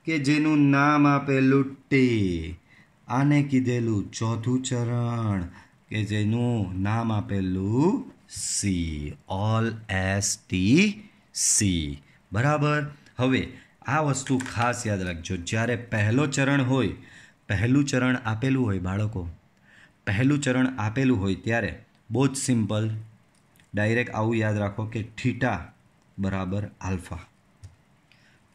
કે જેનું નામ આપેલું ટી આને કીધેલું ચોથું ચરણ કે જેનું નામ આપેલું C all S T C બરાબર હવે આ વસ્તુ ખાસ યાદ રાખજો જ્યારે પહેલો ચરણ હોય પહેલું ચરણ આપેલું હોય બાળકો પહેલું ચરણ આપેલું હોય ત્યારે બહુ જ સિમ્પલ ડાયરેક્ટ આવું યાદ રાખો કે ઠીટા બરાબર આલ્ફા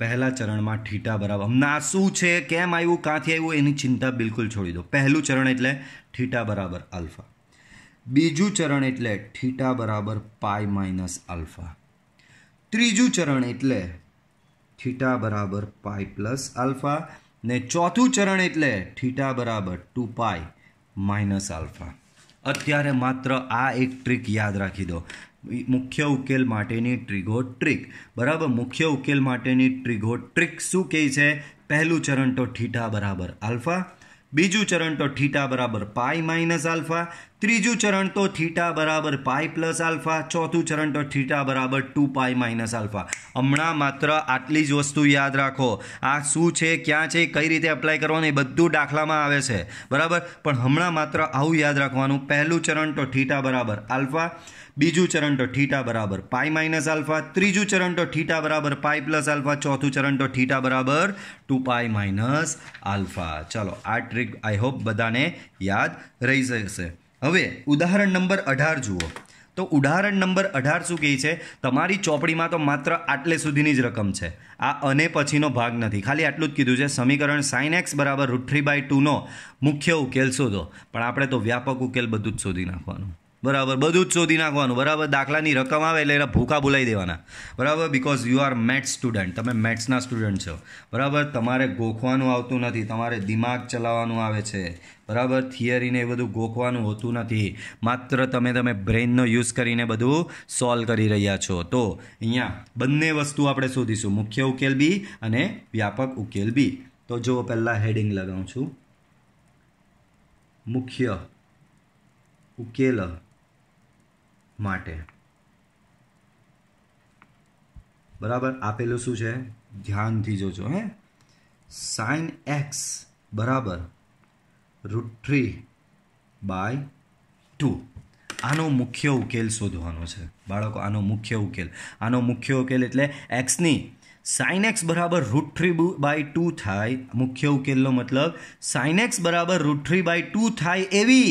પહેલા ચરણમાં ઠીટા બરાબર હમણાં શું છે કેમ આવ્યું ક્યાંથી આવ્યું એની ચિંતા બિલકુલ છોડી દો પહેલું ચરણ એટલે ઠીટા બરાબર આલ્ફા બીજું ચરણ એટલે ઠીટા બરાબર પાય માઇનસ આલ્ફા ત્રીજું ચરણ એટલે થીટા બરાબર પાય પ્લસ આલ્ફા ને ચોથું ચરણ એટલે થીટા બરાબર ટુ પાય માઇનસ આલ્ફા અત્યારે માત્ર આ એક ટ્રીક યાદ રાખી દો મુખ્ય ઉકેલ માટેની ટ્રિગો ટ્રીક બરાબર મુખ્ય ઉકેલ માટેની ટ્રિગો ટ્રીક શું કહે છે પહેલું ચરણ તો થીટા બરાબર આલ્ફા બીજું ચરણ તો થીટા બરાબર પાય માઇનસ આલ્ફા ત્રીજું ચરણ તો થીટા બરાબર પાઈ પ્લસ આલ્ફા ચોથું ચરણ તો થીટા બરાબર ટુ પાય માઇનસ આલ્ફા હમણાં માત્ર આટલી જ વસ્તુ યાદ રાખો આ શું છે ક્યાં છે કઈ રીતે એપ્લાય કરવાનું એ બધું દાખલામાં આવે છે બરાબર પણ હમણાં માત્ર આવું યાદ રાખવાનું પહેલું ચરણ તો થીટા બરાબર આલ્ફા બીજું ચરણ તો થીટા બરાબર પાઈ માઇનસ આલ્ફા ત્રીજું ચરણ તો થીટા બરાબર પાય પ્લસ આલ્ફા ચોથું ચરણ તો થીટા બરાબર ટુ પાય માઇનસ આલ્ફા ચલો આ ટ્રીક આઈ હોપ બધાને યાદ રહી જશે હવે ઉદાહરણ નંબર અઢાર જુઓ તો ઉદાહરણ નંબર અઢાર શું કહે છે તમારી ચોપડીમાં તો માત્ર આટલે સુધીની જ રકમ છે આ અને પછીનો ભાગ નથી ખાલી આટલું જ કીધું છે સમીકરણ સાઇન એક્સ બરાબર રૂટ થ્રી બાય ટુનો મુખ્ય ઉકેલ શોધો પણ આપણે તો વ્યાપક ઉકેલ બધું જ શોધી નાખવાનું બરાબર બધું જ શોધી નાખવાનું બરાબર દાખલાની રકમ આવે એટલે એના ભૂકા બોલાવી દેવાના બરાબર because you are maths student તમે મેથ્સના સ્ટુડન્ટ છો બરાબર તમારે ગોખવાનું આવતું નથી તમારે દિમાગ ચલાવવાનું આવે છે બરાબર થિયરીને એ બધું ગોખવાનું હોતું નથી માત્ર તમે તમે બ્રેઇનનો યુઝ કરીને બધું સોલ્વ કરી રહ્યા છો તો અહીંયા બંને વસ્તુ આપણે શોધીશું મુખ્ય ઉકેલ બી અને વ્યાપક ઉકેલ બી તો જુઓ પહેલાં હેડિંગ લગાવું છું મુખ્ય ઉકેલ માટે બરાબર આપેલું શું છે ધ્યાનથી જોજો હે સાઇન એક્સ બરાબર રૂટ થ્રી બાય ટુ આનો મુખ્ય ઉકેલ શોધવાનો છે બાળકો આનો મુખ્ય ઉકેલ આનો મુખ્ય ઉકેલ એટલે એક્સની સાઇન એક્સ બરાબર રૂટ થ્રી બાય ટુ થાય મુખ્ય ઉકેલનો મતલબ સાઇન એક્સ બરાબર રૂટ થ્રી બાય ટુ થાય એવી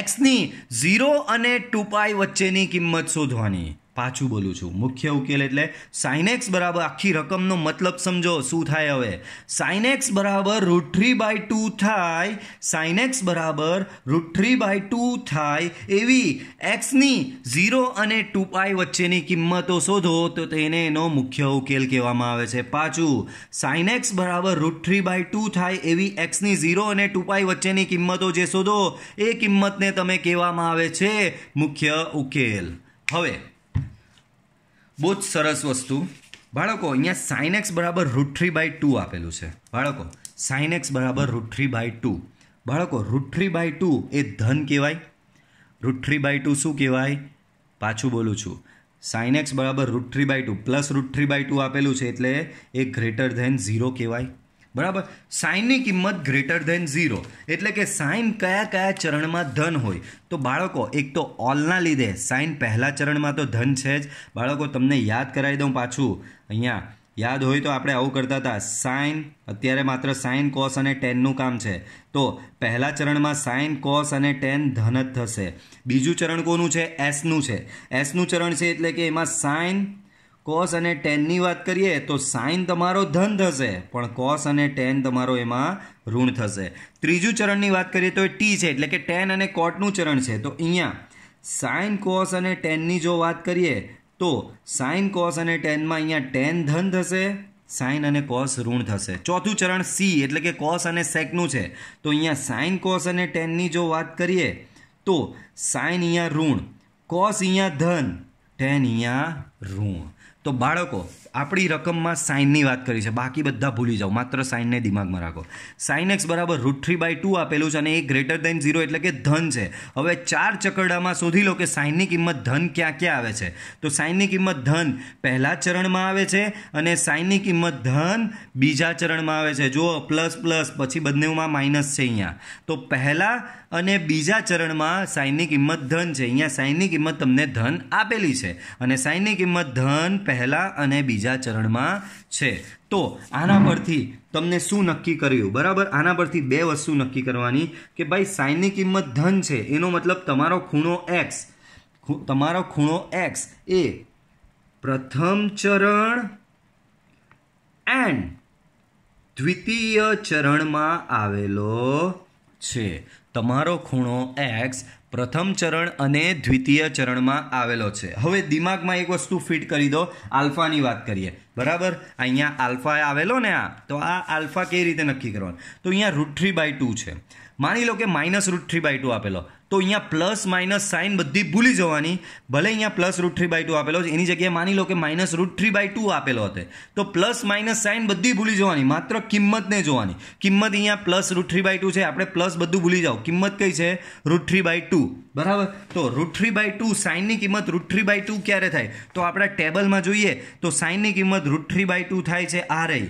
એક્સની ઝીરો અને ટુ પાય વચ્ચેની કિંમત શોધવાની પાછું બોલું છું મુખ્ય ઉકેલ એટલે સાઇનેક્સ બરાબર આખી રકમનો મતલબ સમજો શું થાય હવે સાઇનેક્સ બરાબર રૂટ થ્રી બાય ટુ થાય સાઇનેક્સ બરાબર રૂટ થ્રી બાય ટુ થાય એવી એક્સની ઝીરો અને ટુ પાય વચ્ચેની કિંમતો શોધો તો તેને એનો મુખ્ય ઉકેલ કહેવામાં આવે છે પાછું સાઇનેક્સ બરાબર રૂટ થ્રી બાય ટુ થાય એવી એક્સની ઝીરો અને ટુ પાય વચ્ચેની કિંમતો જે શોધો એ કિંમતને તમે કહેવામાં આવે છે મુખ્ય ઉકેલ હવે બહુ જ સરસ વસ્તુ બાળકો અહીંયા સાઇનેક્સ બરાબર રૂટ થ્રી બાય ટુ આપેલું છે બાળકો સાઇનેક્સ બરાબર રૂટ થ્રી બાય ટુ બાળકો રૂટ થ્રી બાય ટુ એ ધન કહેવાય રૂટ થ્રી બાય ટુ શું કહેવાય પાછું બોલું છું સાઇનેક્સ બરાબર root three by two plus root three by two આપેલું છે એટલે એ ગ્રેટર ધેન ઝીરો કહેવાય બરાબર સાઇનની કિંમત ગ્રેટર ધેન ઝીરો એટલે કે સાઇન કયા કયા ચરણમાં ધન હોય તો બાળકો એક તો ઓલના લીધે સાઇન પહેલા ચરણમાં તો ધન છે જ બાળકો તમને યાદ કરાવી દઉં પાછું અહીંયા યાદ હોય તો આપણે આવું કરતા હતા સાઇન અત્યારે માત્ર સાઇન કોસ અને ટેનનું કામ છે તો પહેલા ચરણમાં સાઇન કોસ અને ટેન ધન જ થશે બીજું ચરણ કોનું છે એસનું છે એસનું ચરણ છે એટલે કે એમાં સાઇન કોસ અને ટેનની વાત કરીએ તો સાઇન તમારો ધન થશે પણ કોસ અને ટેન તમારો એમાં ઋણ થશે ત્રીજું ચરણની વાત કરીએ તો એ ટી છે એટલે કે ટેન અને કોટનું ચરણ છે તો અહીંયા સાઇન કોસ અને ટેનની જો વાત કરીએ તો સાઇન કોસ અને ટેનમાં અહીંયા ટેન ધન થશે સાઇન અને કોસ ઋણ થશે ચોથું ચરણ સી એટલે કે કોસ અને સેકનું છે તો અહીંયા સાઇન કોસ અને ટેનની જો વાત કરીએ તો સાઇન અહીંયા ઋણ કોસ અહીંયા ધન ટેન અહીંયા ઋણ તો બાળકો આપણી રકમમાં સાઇનની વાત કરી છે બાકી બધા ભૂલી જાઓ માત્ર સાઇનને દિમાગમાં રાખો સાઇન એક્સ બરાબર રૂટ થ્રી બાય ટુ આપેલું છે અને એ ગ્રેટર દેન ઝીરો એટલે કે ધન છે હવે ચાર ચકરડામાં શોધી લો કે સાઇનની કિંમત ધન ક્યાં ક્યાં આવે છે તો સાઇનની કિંમત ધન પહેલા ચરણમાં આવે છે અને સાઇનની કિંમત ધન બીજા ચરણમાં આવે છે જો પ્લસ પ્લસ પછી બંનેમાં માઇનસ છે અહીંયા તો પહેલા અને બીજા ચરણમાં સાઇનની કિંમત ધન છે અહીંયા સાઇનની કિંમત તમને ધન આપેલી છે અને સાઇનની કિંમત ધન પહેલાં અને બીજા બીજા ચરણમાં છે તો આના પરથી તમને શું નક્કી કર્યું બરાબર આના પરથી બે વસ્તુ નક્કી કરવાની કે ભાઈ સાઇનની કિંમત ધન છે એનો મતલબ તમારો ખૂણો એક્સ તમારો ખૂણો એક્સ એ પ્રથમ ચરણ એન્ડ દ્વિતીય ચરણમાં આવેલો છે તમારો ખૂણો એક્સ પ્રથમ ચરણ અને દ્વિતીય ચરણમાં આવેલો છે હવે દિમાગમાં એક વસ્તુ ફિટ કરી દો આલ્ફાની વાત કરીએ બરાબર અહીંયા આલ્ફા આવેલો ને આ તો આ આલ્ફા કઈ રીતે નક્કી કરવાનું તો અહીંયા રૂટ થ્રી બાય ટુ છે માની લો કે minus root three by two આપેલો તો અહીંયા પ્લસ માઇનસ સાઇન બધી ભૂલી જવાની ભલે અહીંયા plus root three by two આપેલો છે એની જગ્યાએ માની લો કે minus root three by two આપેલો હતો તો પ્લસ માઇનસ સાઇન બધી ભૂલી જવાની માત્ર કિંમતને જોવાની કિંમત અહીંયા plus root three by two છે આપણે પ્લસ બધું ભૂલી જાઓ કિંમત કઈ છે રૂટ થ્રી બાય ટુ બરાબર તો રૂટ થ્રી બાય ટુ સાઇનની કિંમત રૂટ થ્રી બાય ટુ ક્યારે થાય તો આપણા ટેબલમાં જોઈએ તો સાઇનની કિંમત રૂટ થ્રી બાય ટુ થાય છે આ રહી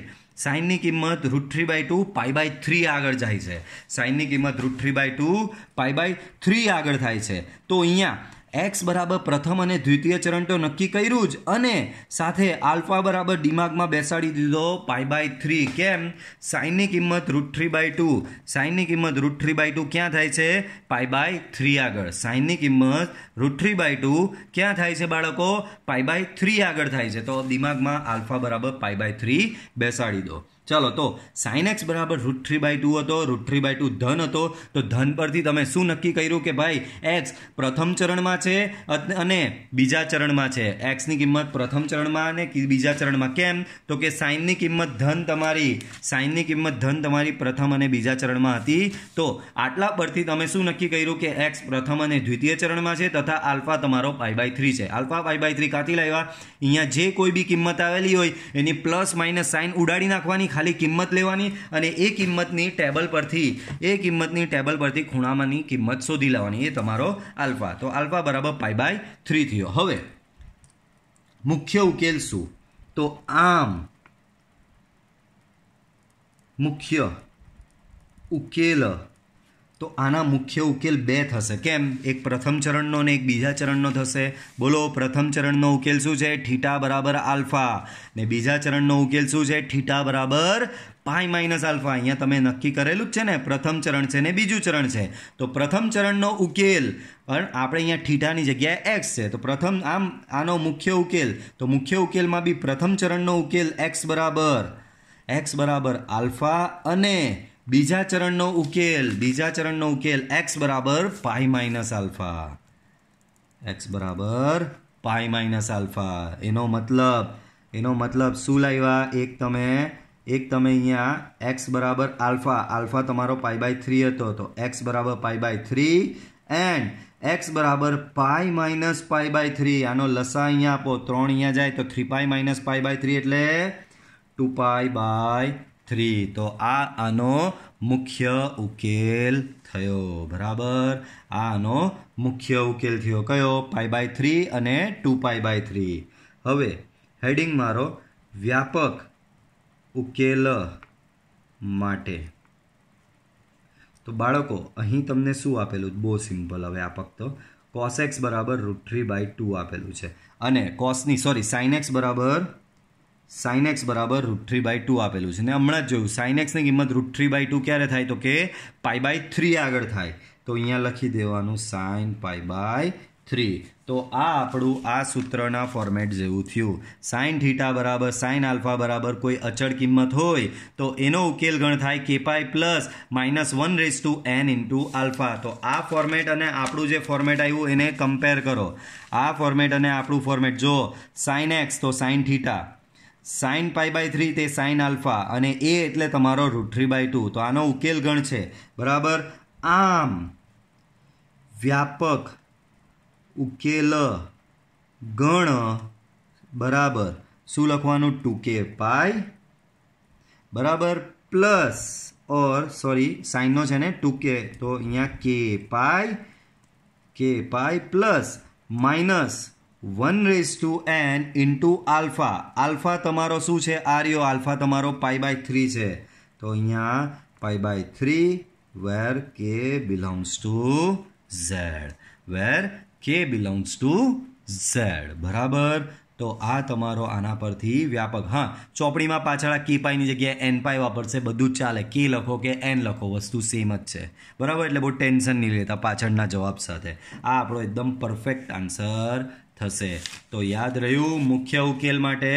સાઇનની કિંમત root three by two pi by three આગળ જાય છે સાઇનની કિંમત root three by two pi by three આગળ થાય છે તો અહીંયા એક્સ બરાબર પ્રથમ અને દ્વિતીય ચરણ તો નક્કી કર્યું જ અને સાથે આલ્ફા બરાબર દિમાગમાં બેસાડી દીધો પાઈ બાય થ્રી કેમ સાઇનની કિંમત રૂટ થ્રી બાય ટુ સાઇનની કિંમત રૂટ થ્રી બાય ટુ ક્યાં થાય છે પાઈ બાય થ્રી આગળ સાઇનની કિંમત રૂટ થ્રી બાય ટુ ક્યાં થાય છે બાળકો પાઈ બાય થ્રી આગળ થાય છે તો દિમાગમાં આલ્ફા બરાબર પાઈ બાય થ્રી બેસાડી દો ચાલો તો સાઇન એક્સ બરાબર રૂટ થ્રી બાય ટુ હતો રૂટ થ્રી બાય ટુ ધન હતો તો ધન પરથી તમે શું નક્કી કર્યું કે ભાઈ એક્સ પ્રથમ ચરણમાં છે અને બીજા ચરણમાં છે એક્સની કિંમત પ્રથમ ચરણમાં અને બીજા ચરણમાં કેમ તો કે સાઇનની કિંમત ધન તમારી સાઇનની કિંમત ધન તમારી પ્રથમ અને બીજા ચરણમાં હતી તો આટલા પરથી તમે શું નક્કી કર્યું કે એક્સ પ્રથમ અને દ્વિતીય ચરણમાં છે તથા આલ્ફા તમારો પાઈ બાય થ્રી છે આલ્ફા પાઈ બાય થ્રી કાંથી લાવ્યા અહીંયા જે કોઈ બી કિંમત આવેલી હોય એની પ્લસ માઇનસ સાઇન ઉડાડી નાખવાની ખાલી કિંમત લેવાની અને એ કિંમતની ટેબલ પરથી એ કિંમતની ટેબલ પરથી ખૂણામાંની કિંમત શોધી લેવાની એ તમારો આલ્ફા તો આલ્ફા બરાબર પાઈ બાય થ્રી થયો હવે મુખ્ય ઉકેલ શું તો આમ મુખ્ય ઉકેલ તો આના મુખ્ય ઉકેલ બે થશે કેમ એક પ્રથમ ચરણનો ને એક બીજા ચરણનો થશે બોલો પ્રથમ ચરણનો ઉકેલ શું છે ઠીટા બરાબર આલ્ફા ને બીજા ચરણનો ઉકેલ શું છે ઠીટા બરાબર પાઈ માઇનસ આલ્ફા અહીંયા તમે નક્કી કરેલું જ છે ને પ્રથમ ચરણ છે ને બીજું ચરણ છે તો પ્રથમ ચરણનો ઉકેલ પણ આપણે અહીંયા ઠીટાની જગ્યાએ એક્સ છે તો પ્રથમ આમ આનો મુખ્ય ઉકેલ તો મુખ્ય ઉકેલમાં બી પ્રથમ ચરણનો ઉકેલ એક્સ બરાબર એક્સ બરાબર આલ્ફા અને બીજા ચરણનો ઉકેલ બીજા ચરણનો ઉકેલ એક્સ બરાબર પાઈ માઇનસ આલ્ફા એક્સ બરાબર પાઈ માઇનસ આલ્ફા એનો મતલબ એનો મતલબ શું લાવ્યા એક તમે એક તમે અહીંયા એક્સ બરાબર આલ્ફા આલ્ફા તમારો પાઈ બાય થ્રી હતો તો એક્સ બરાબર pi by three and x બરાબર pi minus pi by three આનો લસા અહીંયા આપો ત્રણ અહીંયા જાય તો three pi minus pi by three એટલે ટુ પાઈ બાય થ્રી તો આ આનો મુખ્ય ઉકેલ થયો બરાબર આનો મુખ્ય ઉકેલ થયો કયો પાઈ બાય થ્રી અને ટુ પાઈ બાય થ્રી હવે હેડિંગ મારો વ્યાપક ઉકેલ માટે તો બાળકો અહીં તમને શું આપેલું બહુ સિમ્પલ હવે આપક તો કોસ એક્સ બરાબર રૂટ થ્રી બાય ટુ આપેલું છે અને કોસની સોરી સાઇન એક્સ બરાબર સાઇન એક્સ બરાબર રૂટ થ્રી બાય ટુ આપેલું છે ને હમણાં જ જોયું સાઇન એક્સની કિંમત રૂટ થ્રી બાય ટુ ક્યારે થાય તો કે પાઈ બાય થ્રી આગળ થાય તો અહીંયા લખી દેવાનું સાઇન પાઈ બાય થ્રી તો આ આપણું આ સૂત્રના ફોર્મેટ જેવું થયું સાઇન થીટા બરાબર સાઇન આલ્ફા બરાબર કોઈ અચળ કિંમત હોય તો એનો ઉકેલ ગણ થાય કે pi plus minus one raise to n into alpha તો આ ફોર્મેટ અને આપણું જે ફોર્મેટ આવ્યું એને કમ્પેર કરો આ ફોર્મેટ અને આપણું ફોર્મેટ જો સાઇન એક્સ તો sine theta sine pi by three તે સાઇન આલ્ફા અને એ એટલે તમારો રૂટ થ્રી બાય ટુ તો આનો ઉકેલ ગણ છે બરાબર આમ વ્યાપક ઉકેલ ગણ બરાબર શું લખવાનું ટુકે પાય બરાબર પ્લસ ઓર સોરી સાઇનનો છે ને ટુકે તો અહીંયા k pi k pi plus minus one raise to n into alpha alpha તમારો શું છે આર્યો આલ્ફા તમારો પાઈ બાય થ્રી છે તો અહીંયા પાઈ બાય થ્રી વેર કે બિલોંગ્સ ટુ ઝેડ વેર કે બિલોંગ્સ ટુ ઝેડ બરાબર તો આ તમારો આના પરથી વ્યાપક હા ચોપડીમાં પાછળ આ કી પાઈની જગ્યાએ એન પાઈ વાપરશે બધું જ ચાલે કે લખો કે એન લખો વસ્તુ સેમ જ છે બરાબર એટલે બહુ ટેન્શન નહીં લેતા પાછળના જવાબ સાથે આ આપણો એકદમ પરફેક્ટ આન્સર થશે તો યાદ રહ્યું મુખ્ય ઉકેલ માટે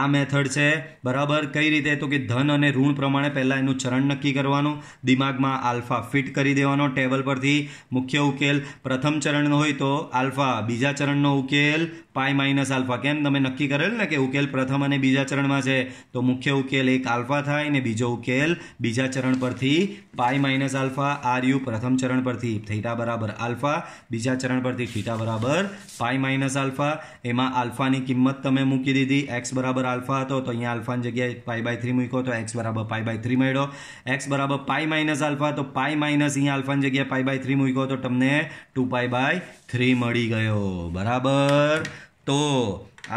આ મેથડ છે બરાબર કઈ રીતે તો કે ધન અને ઋણ પ્રમાણે પહેલાં એનું ચરણ નક્કી કરવાનું દિમાગમાં આલ્ફા ફિટ કરી દેવાનો ટેબલ પરથી મુખ્ય ઉકેલ પ્રથમ ચરણનો હોય તો આલ્ફા બીજા ચરણનો ઉકેલ પાય માઇનસ આલ્ફા કેમ તમે નક્કી કરેલ ને કે ઉકેલ પ્રથમ અને બીજા ચરણમાં છે તો મુખ્ય ઉકેલ એક આલ્ફા થાય ને બીજો ઉકેલ બીજા ચરણ પરથી pi minus alpha are you પ્રથમ ચરણ પરથી થીટા બરાબર આલ્ફા બીજા ચરણ પરથી થીટા બરાબર પાય માઇનસ આલ્ફા આલ્ફા એમાં આલ્ફાની કિંમત તમે મૂકી દીધી એક્સ બરાબર આલ્ફા હતો તો અહીંયા આલ્ફાની જગ્યાએ પાઈ બાય થ્રી મૂક્યો તો એક્સ બરાબર પાઈ બાય થ્રી મળ્યો એક્સ બરાબર પાઈ માઇનસ આલ્ફા તો પાઈ માઇનસ અહીંયા આલ્ફાની જગ્યાએ પાઈ બાય થ્રી મૂક્યો તો તમને ટુ પાઈ બાય થ્રી મળી ગયો બરાબર તો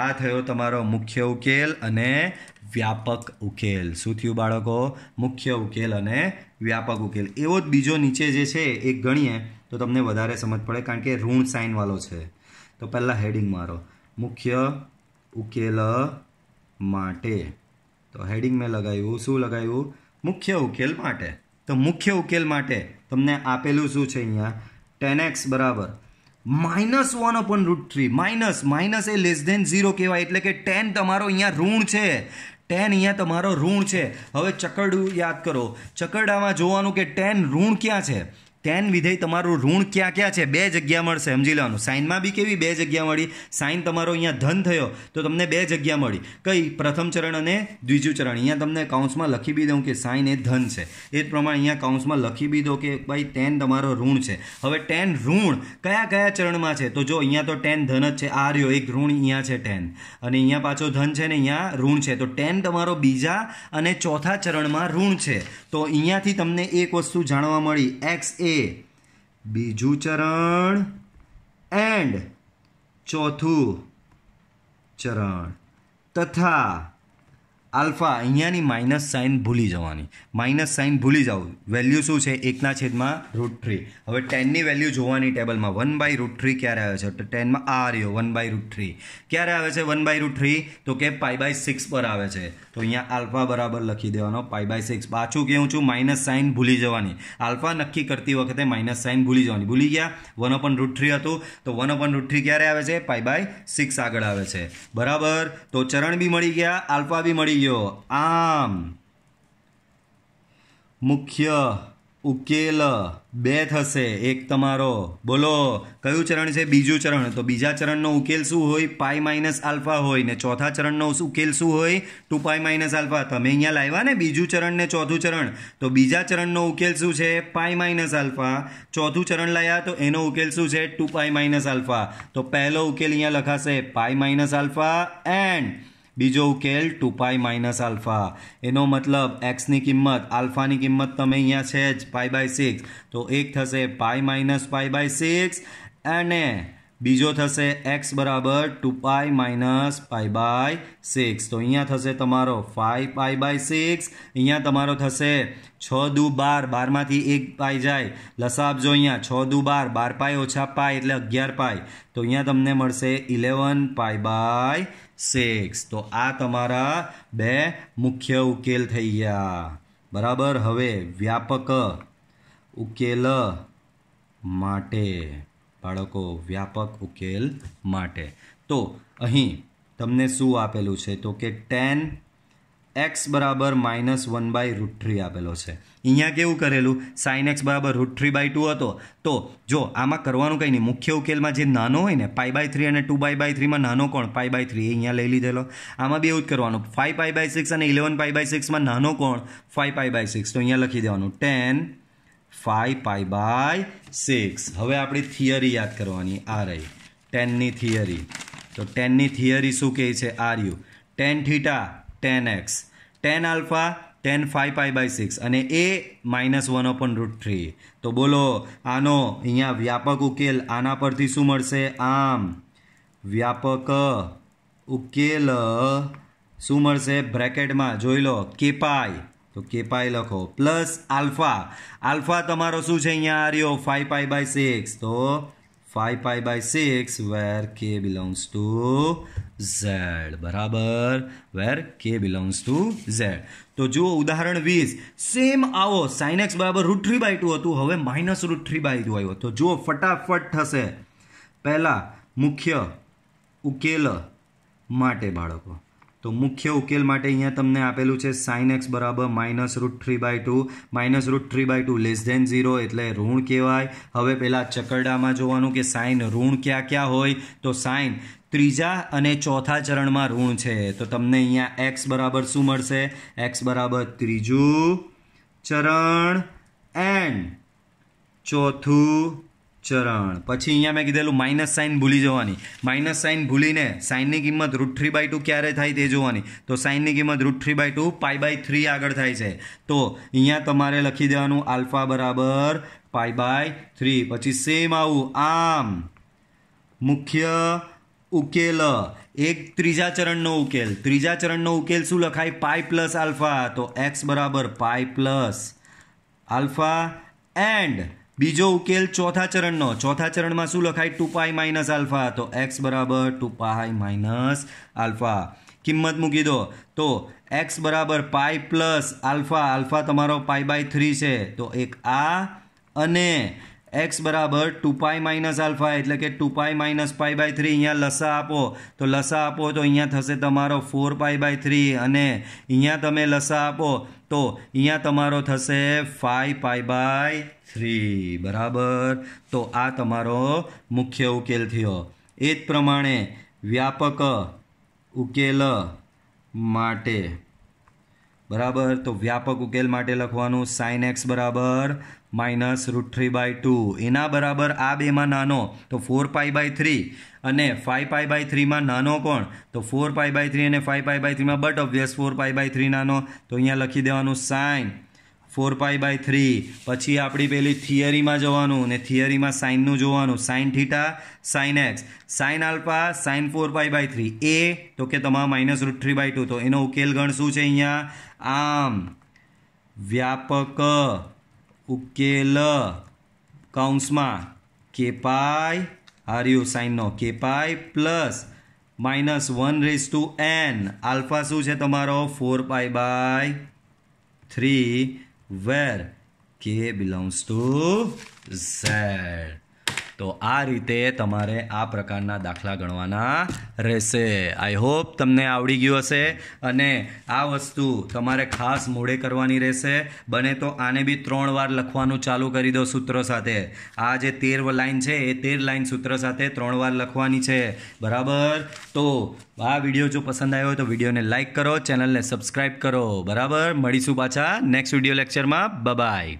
આ થયો તમારો મુખ્ય ઉકેલ અને વ્યાપક ઉકેલ શું થયું બાળકો મુખ્ય ઉકેલ અને વ્યાપક ઉકેલ એવો જ બીજો નીચે જે છે એ ગણીએ તો તમને વધારે સમજ પડે કારણ કે ઋણ સાઇનવાળો છે તો પહેલાં હેડિંગ મારો મુખ્ય ઉકેલ માટે તો હેડિંગ મેં લગાવ્યું શું લગાવ્યું મુખ્ય ઉકેલ માટે તો મુખ્ય ઉકેલ માટે તમને આપેલું શું છે અહીંયા ટેન એક્સ બરાબર minus one upon root three minus minus એ લેસ ધેન ઝીરો કહેવાય એટલે કે ટેન તમારો અહીંયા ઋણ છે ટેન અહીંયા તમારો ઋણ છે હવે ચકરડું યાદ કરો ચકરડામાં જોવાનું કે ટેન ઋણ ક્યાં છે ટેન વિધેય તમારું ઋણ ક્યાં ક્યાં છે બે જગ્યા મળશે સમજી લેવાનું સાઇનમાં બી કેવી બે જગ્યા મળી સાઇન તમારો અહીંયા ધન થયો તો તમને બે જગ્યા મળી કઈ પ્રથમ ચરણ અને દ્વિજુ ચરણ અહીંયા તમને કાઉન્સમાં લખી બી દઉં કે સાઇન એ ધન છે એ જ પ્રમાણે અહીંયા કાઉન્સમાં લખી બી દો કે ભાઈ ટેન તમારો ઋણ છે હવે ટેન ઋણ કયા કયા ચરણમાં છે તો જો અહીંયા તો ટેન ધન જ છે આ રહ્યો એક ઋણ અહીંયા છે ટેન અને અહીંયા પાછો ધન છે ને અહીંયા ઋણ છે તો ટેન તમારો બીજા અને ચોથા ચરણમાં ઋણ છે તો અહીંયાથી તમને એક વસ્તુ જાણવા મળી એક્સ એ સાથે બીજું ચરણ એન્ડ ચોથું ચરણ તથા આલ્ફા અહીંયાની માઇનસ સાઇન ભૂલી જવાની માઇનસ સાઇન ભૂલી જાઉં વેલ્યુ શું છે એકના છેદમાં રૂટ થ્રી હવે ટેનની વેલ્યુ જોવાની ટેબલમાં વન બાય રૂટ થ્રી ક્યારે આવે છે તો ટેનમાં આ રહ્યો વન બાય રૂટ થ્રી ક્યારે આવે છે વન બાય રૂટ થ્રી તો કે પાઈ બાય સિક્સ પર આવે છે તો અહીંયા આલ્ફા બરાબર લખી દેવાનો પાઈ બાય સિક્સ પાછું કહું છું માઇનસ સાઇન ભૂલી જવાની આલ્ફા નક્કી કરતી વખતે માઇનસ સાઇન ભૂલી જવાની ભૂલી ગયા વન અપન રૂટ થ્રી હતું તો વન અપન રૂટ થ્રી ક્યારે આવે છે પાઈ બાય સિક્સ આગળ આવે છે બરાબર તો ચરણ બી મળી ગયા આલ્ફા બી મળી ઉકેલ્યો આમ મુખ્ય ઉકેલ બે થશે એક તમારો બોલો કયું ચરણ છે બીજું ચરણ તો બીજા ચરણનો ઉકેલ શું હોય પાય માઇનસ આલ્ફા હોય ને ચોથા ચરણનો ઉકેલ શું હોય ટુ પાય માઇનસ આલ્ફા તમે અહીંયા લાવ્યા ને બીજું ચરણ ને ચોથું ચરણ તો બીજા ચરણનો ઉકેલ શું છે પાય માઇનસ આલ્ફા ચોથું ચરણ લાવ્યા તો એનો ઉકેલ શું છે ટુ પાય માઇનસ આલ્ફા તો પહેલો ઉકેલ અહીંયા લખાશે પાય માઇનસ આલ્ફા એન્ડ બીજો ઉકેલ ટુ પાય માઇનસ આલ્ફા એનો મતલબ એક્સની કિંમત આલ્ફાની કિંમત તમે અહીંયા છે જ પાય બાય સિક્સ તો એક થશે pi minus pi by six અને બીજો થશે એક્સ બરાબર two pi minus pi by six તો અહીંયા થશે તમારો ફાઇવ પાય બાય સિક્સ અહીંયા તમારો થશે છ દુ બાર બારમાંથી એક પાય જાય લસાબ જો અહીંયા છ દુ બાર બાર પાય ઓછા પાય એટલે અગિયાર પાય તો અહીંયા તમને મળશે ઇલેવન પાય બાય સિક્સ તો આ તમારા બે મુખ્ય ઉકેલ થઈ ગયા બરાબર હવે વ્યાપક ઉકેલ માટે બાળકો વ્યાપક ઉકેલ માટે તો અહીં તમને શું આપેલું છે તો કે ટેન એક્સ બરાબર minus one by root three આપેલો છે અહીંયા કેવું કરેલું સાઇન એક્સ બરાબર રૂટ થ્રી બાય ટુ હતો તો જો આમાં કરવાનું કંઈ નહીં મુખ્ય ઉકેલમાં જે નાનો હોય ને પાઈ બાય થ્રી અને ટુ બાય બાય થ્રીમાં નાનો કોણ પાઈ બાય થ્રી અહીંયા લઈ લીધેલો આમાં બી એવું જ કરવાનું ફાઇવ પાઈ બાય સિક્સ અને ઇલેવન પાઈ બાય સિક્સમાં નાનો કોણ ફાઇવ પાઈ બાય સિક્સ તો અહીંયા લખી દેવાનું tan five pi by six હવે આપણી થિયરી યાદ કરવાની આ રહી ટેનની થિયરી તો ટેનની થિયરી શું કહે છે are you tan theta tan x tan alpha tan five pi by six અને એ minus one upon root three તો બોલો આનો અહીંયા વ્યાપક ઉકેલ આના પરથી શું મળશે આમ વ્યાપક ઉકેલ શું મળશે બ્રેકેટમાં જોઈ લો કેપાય તો કેપાય લખો પ્લસ આલ્ફા આલ્ફા તમારો શું છે અહીંયા આ રહ્યો ફાઈવ પાઈ બાય સિક્સ તો 5 pi by 6 where k belongs to z બરાબર where k belongs to z તો જુઓ ઉદાહરણ વીસ સેમ આવો sin x બરાબર રૂટ થ્રી બાય ટુ હતું હવે minus root three by two આવ્યો તો જો ફટાફટ થશે પહેલાં મુખ્ય ઉકેલ માટે બાળકો તો મુખ્ય ઉકેલ માટે અહીંયા તમને આપેલું છે સાઇન એક્સ બરાબર minus root three by two minus root three by two less than zero એટલે ઋણ કહેવાય હવે પહેલાં ચકરડામાં જોવાનું કે સાઈન ઋણ ક્યાં ક્યાં હોય તો સાઈન ત્રીજા અને ચોથા ચરણમાં ઋણ છે તો તમને અહીંયા એક્સ બરાબર શું મળશે એક્સ બરાબર ત્રીજું ચરણ એન્ડ ચોથું ચરણ પછી અહીંયા મેં કીધેલું માઇનસ સાઇન ભૂલી જવાની માઇનસ સાઇન ભૂલીને સાઇનની કિંમત રૂટ થ્રી બાય ટુ ક્યારે થાય તે જોવાની તો સાઇનની કિંમત root three by two pi by three આગળ થાય છે તો અહીંયા તમારે લખી દેવાનું આલ્ફા બરાબર પાઈ બાય થ્રી પછી સેમ આવું આમ મુખ્ય ઉકેલ એક ત્રીજા ચરણનો ઉકેલ ત્રીજા ચરણનો ઉકેલ શું લખાય પાય પ્લસ આલ્ફા તો એક્સ બરાબર પાઈ પ્લસ આલ્ફા એન્ડ બીજો ઉકેલ ચોથા ચરણનો ચોથા ચરણમાં શું લખાય ટુ પાઈ માઇનસ આલ્ફા તો એક્સ બરાબર ટુ પાઈ માઇનસ આલ્ફા કિંમત મૂકી દો તો એક્સ બરાબર પાઈ પ્લસ આલ્ફા આલ્ફા તમારો પાઈ બાય થ્રી છે તો એક આ અને એક્સ બરાબર ટુ પાય માઇનસ આલ્ફા એટલે કે two pi minus pi by three અહીંયા લસા આપો તો લસા આપો તો અહીંયા થશે તમારો ફોર પાઈ બાય થ્રી અને અહીંયા તમે લસા આપો તો અહીંયા તમારો થશે ફાઈવ પાય બાય થ્રી બરાબર તો આ તમારો મુખ્ય ઉકેલ થયો એ જ પ્રમાણે વ્યાપક ઉકેલ માટે બરાબર તો વ્યાપક ઉકેલ માટે લખવાનું સાઇન એક્સ બરાબર minus root three by two એના બરાબર આ બેમાં નાનો તો ફોર પાય બાય થ્રી અને ફાઇવ પાય બાય થ્રીમાં નાનો કોણ તો ફોર પાઈ બાય થ્રી અને ફાઇવ પાય બાય થ્રીમાં but obvious four pi by three નાનો તો અહીંયા લખી દેવાનું sin four pi by three પછી આપણી પેલી થિયરીમાં જવાનું ને થિયરીમાં સાઇનનું જોવાનું sin theta sin x sin alpha sign four pi by three એ તો કે તમારા minus root three by two તો એનો ઉકેલ ગણ શું છે અહીંયા આમ વ્યાપક ઉકેલ કૌંસમાં કેપાય હરિયો સાઇનનો k pi plus minus one raise to n alpha શું છે તમારો four pi by three where કે બિલોંગ્સ ટુ ઝેડ તો આ રીતે તમારે આ પ્રકારના દાખલા ગણવાના રહેશે આઈ હોપ તમને આવડી ગયું હશે અને આ વસ્તુ તમારે ખાસ મોડે કરવાની રહેશે બને તો આને બી ત્રણ વાર લખવાનું ચાલુ કરી દો સૂત્ર સાથે આ જે તેર લાઈન છે એ તેર લાઈન સૂત્ર સાથે ત્રણ વાર લખવાની છે બરાબર તો આ વિડીયો જો પસંદ આવ્યો હોય તો વિડીયોને લાઇક કરો ચેનલને સબસ્ક્રાઈબ કરો બરાબર મળીશું પાછા નેક્સ્ટ વિડીયો લેક્ચરમાં બબાય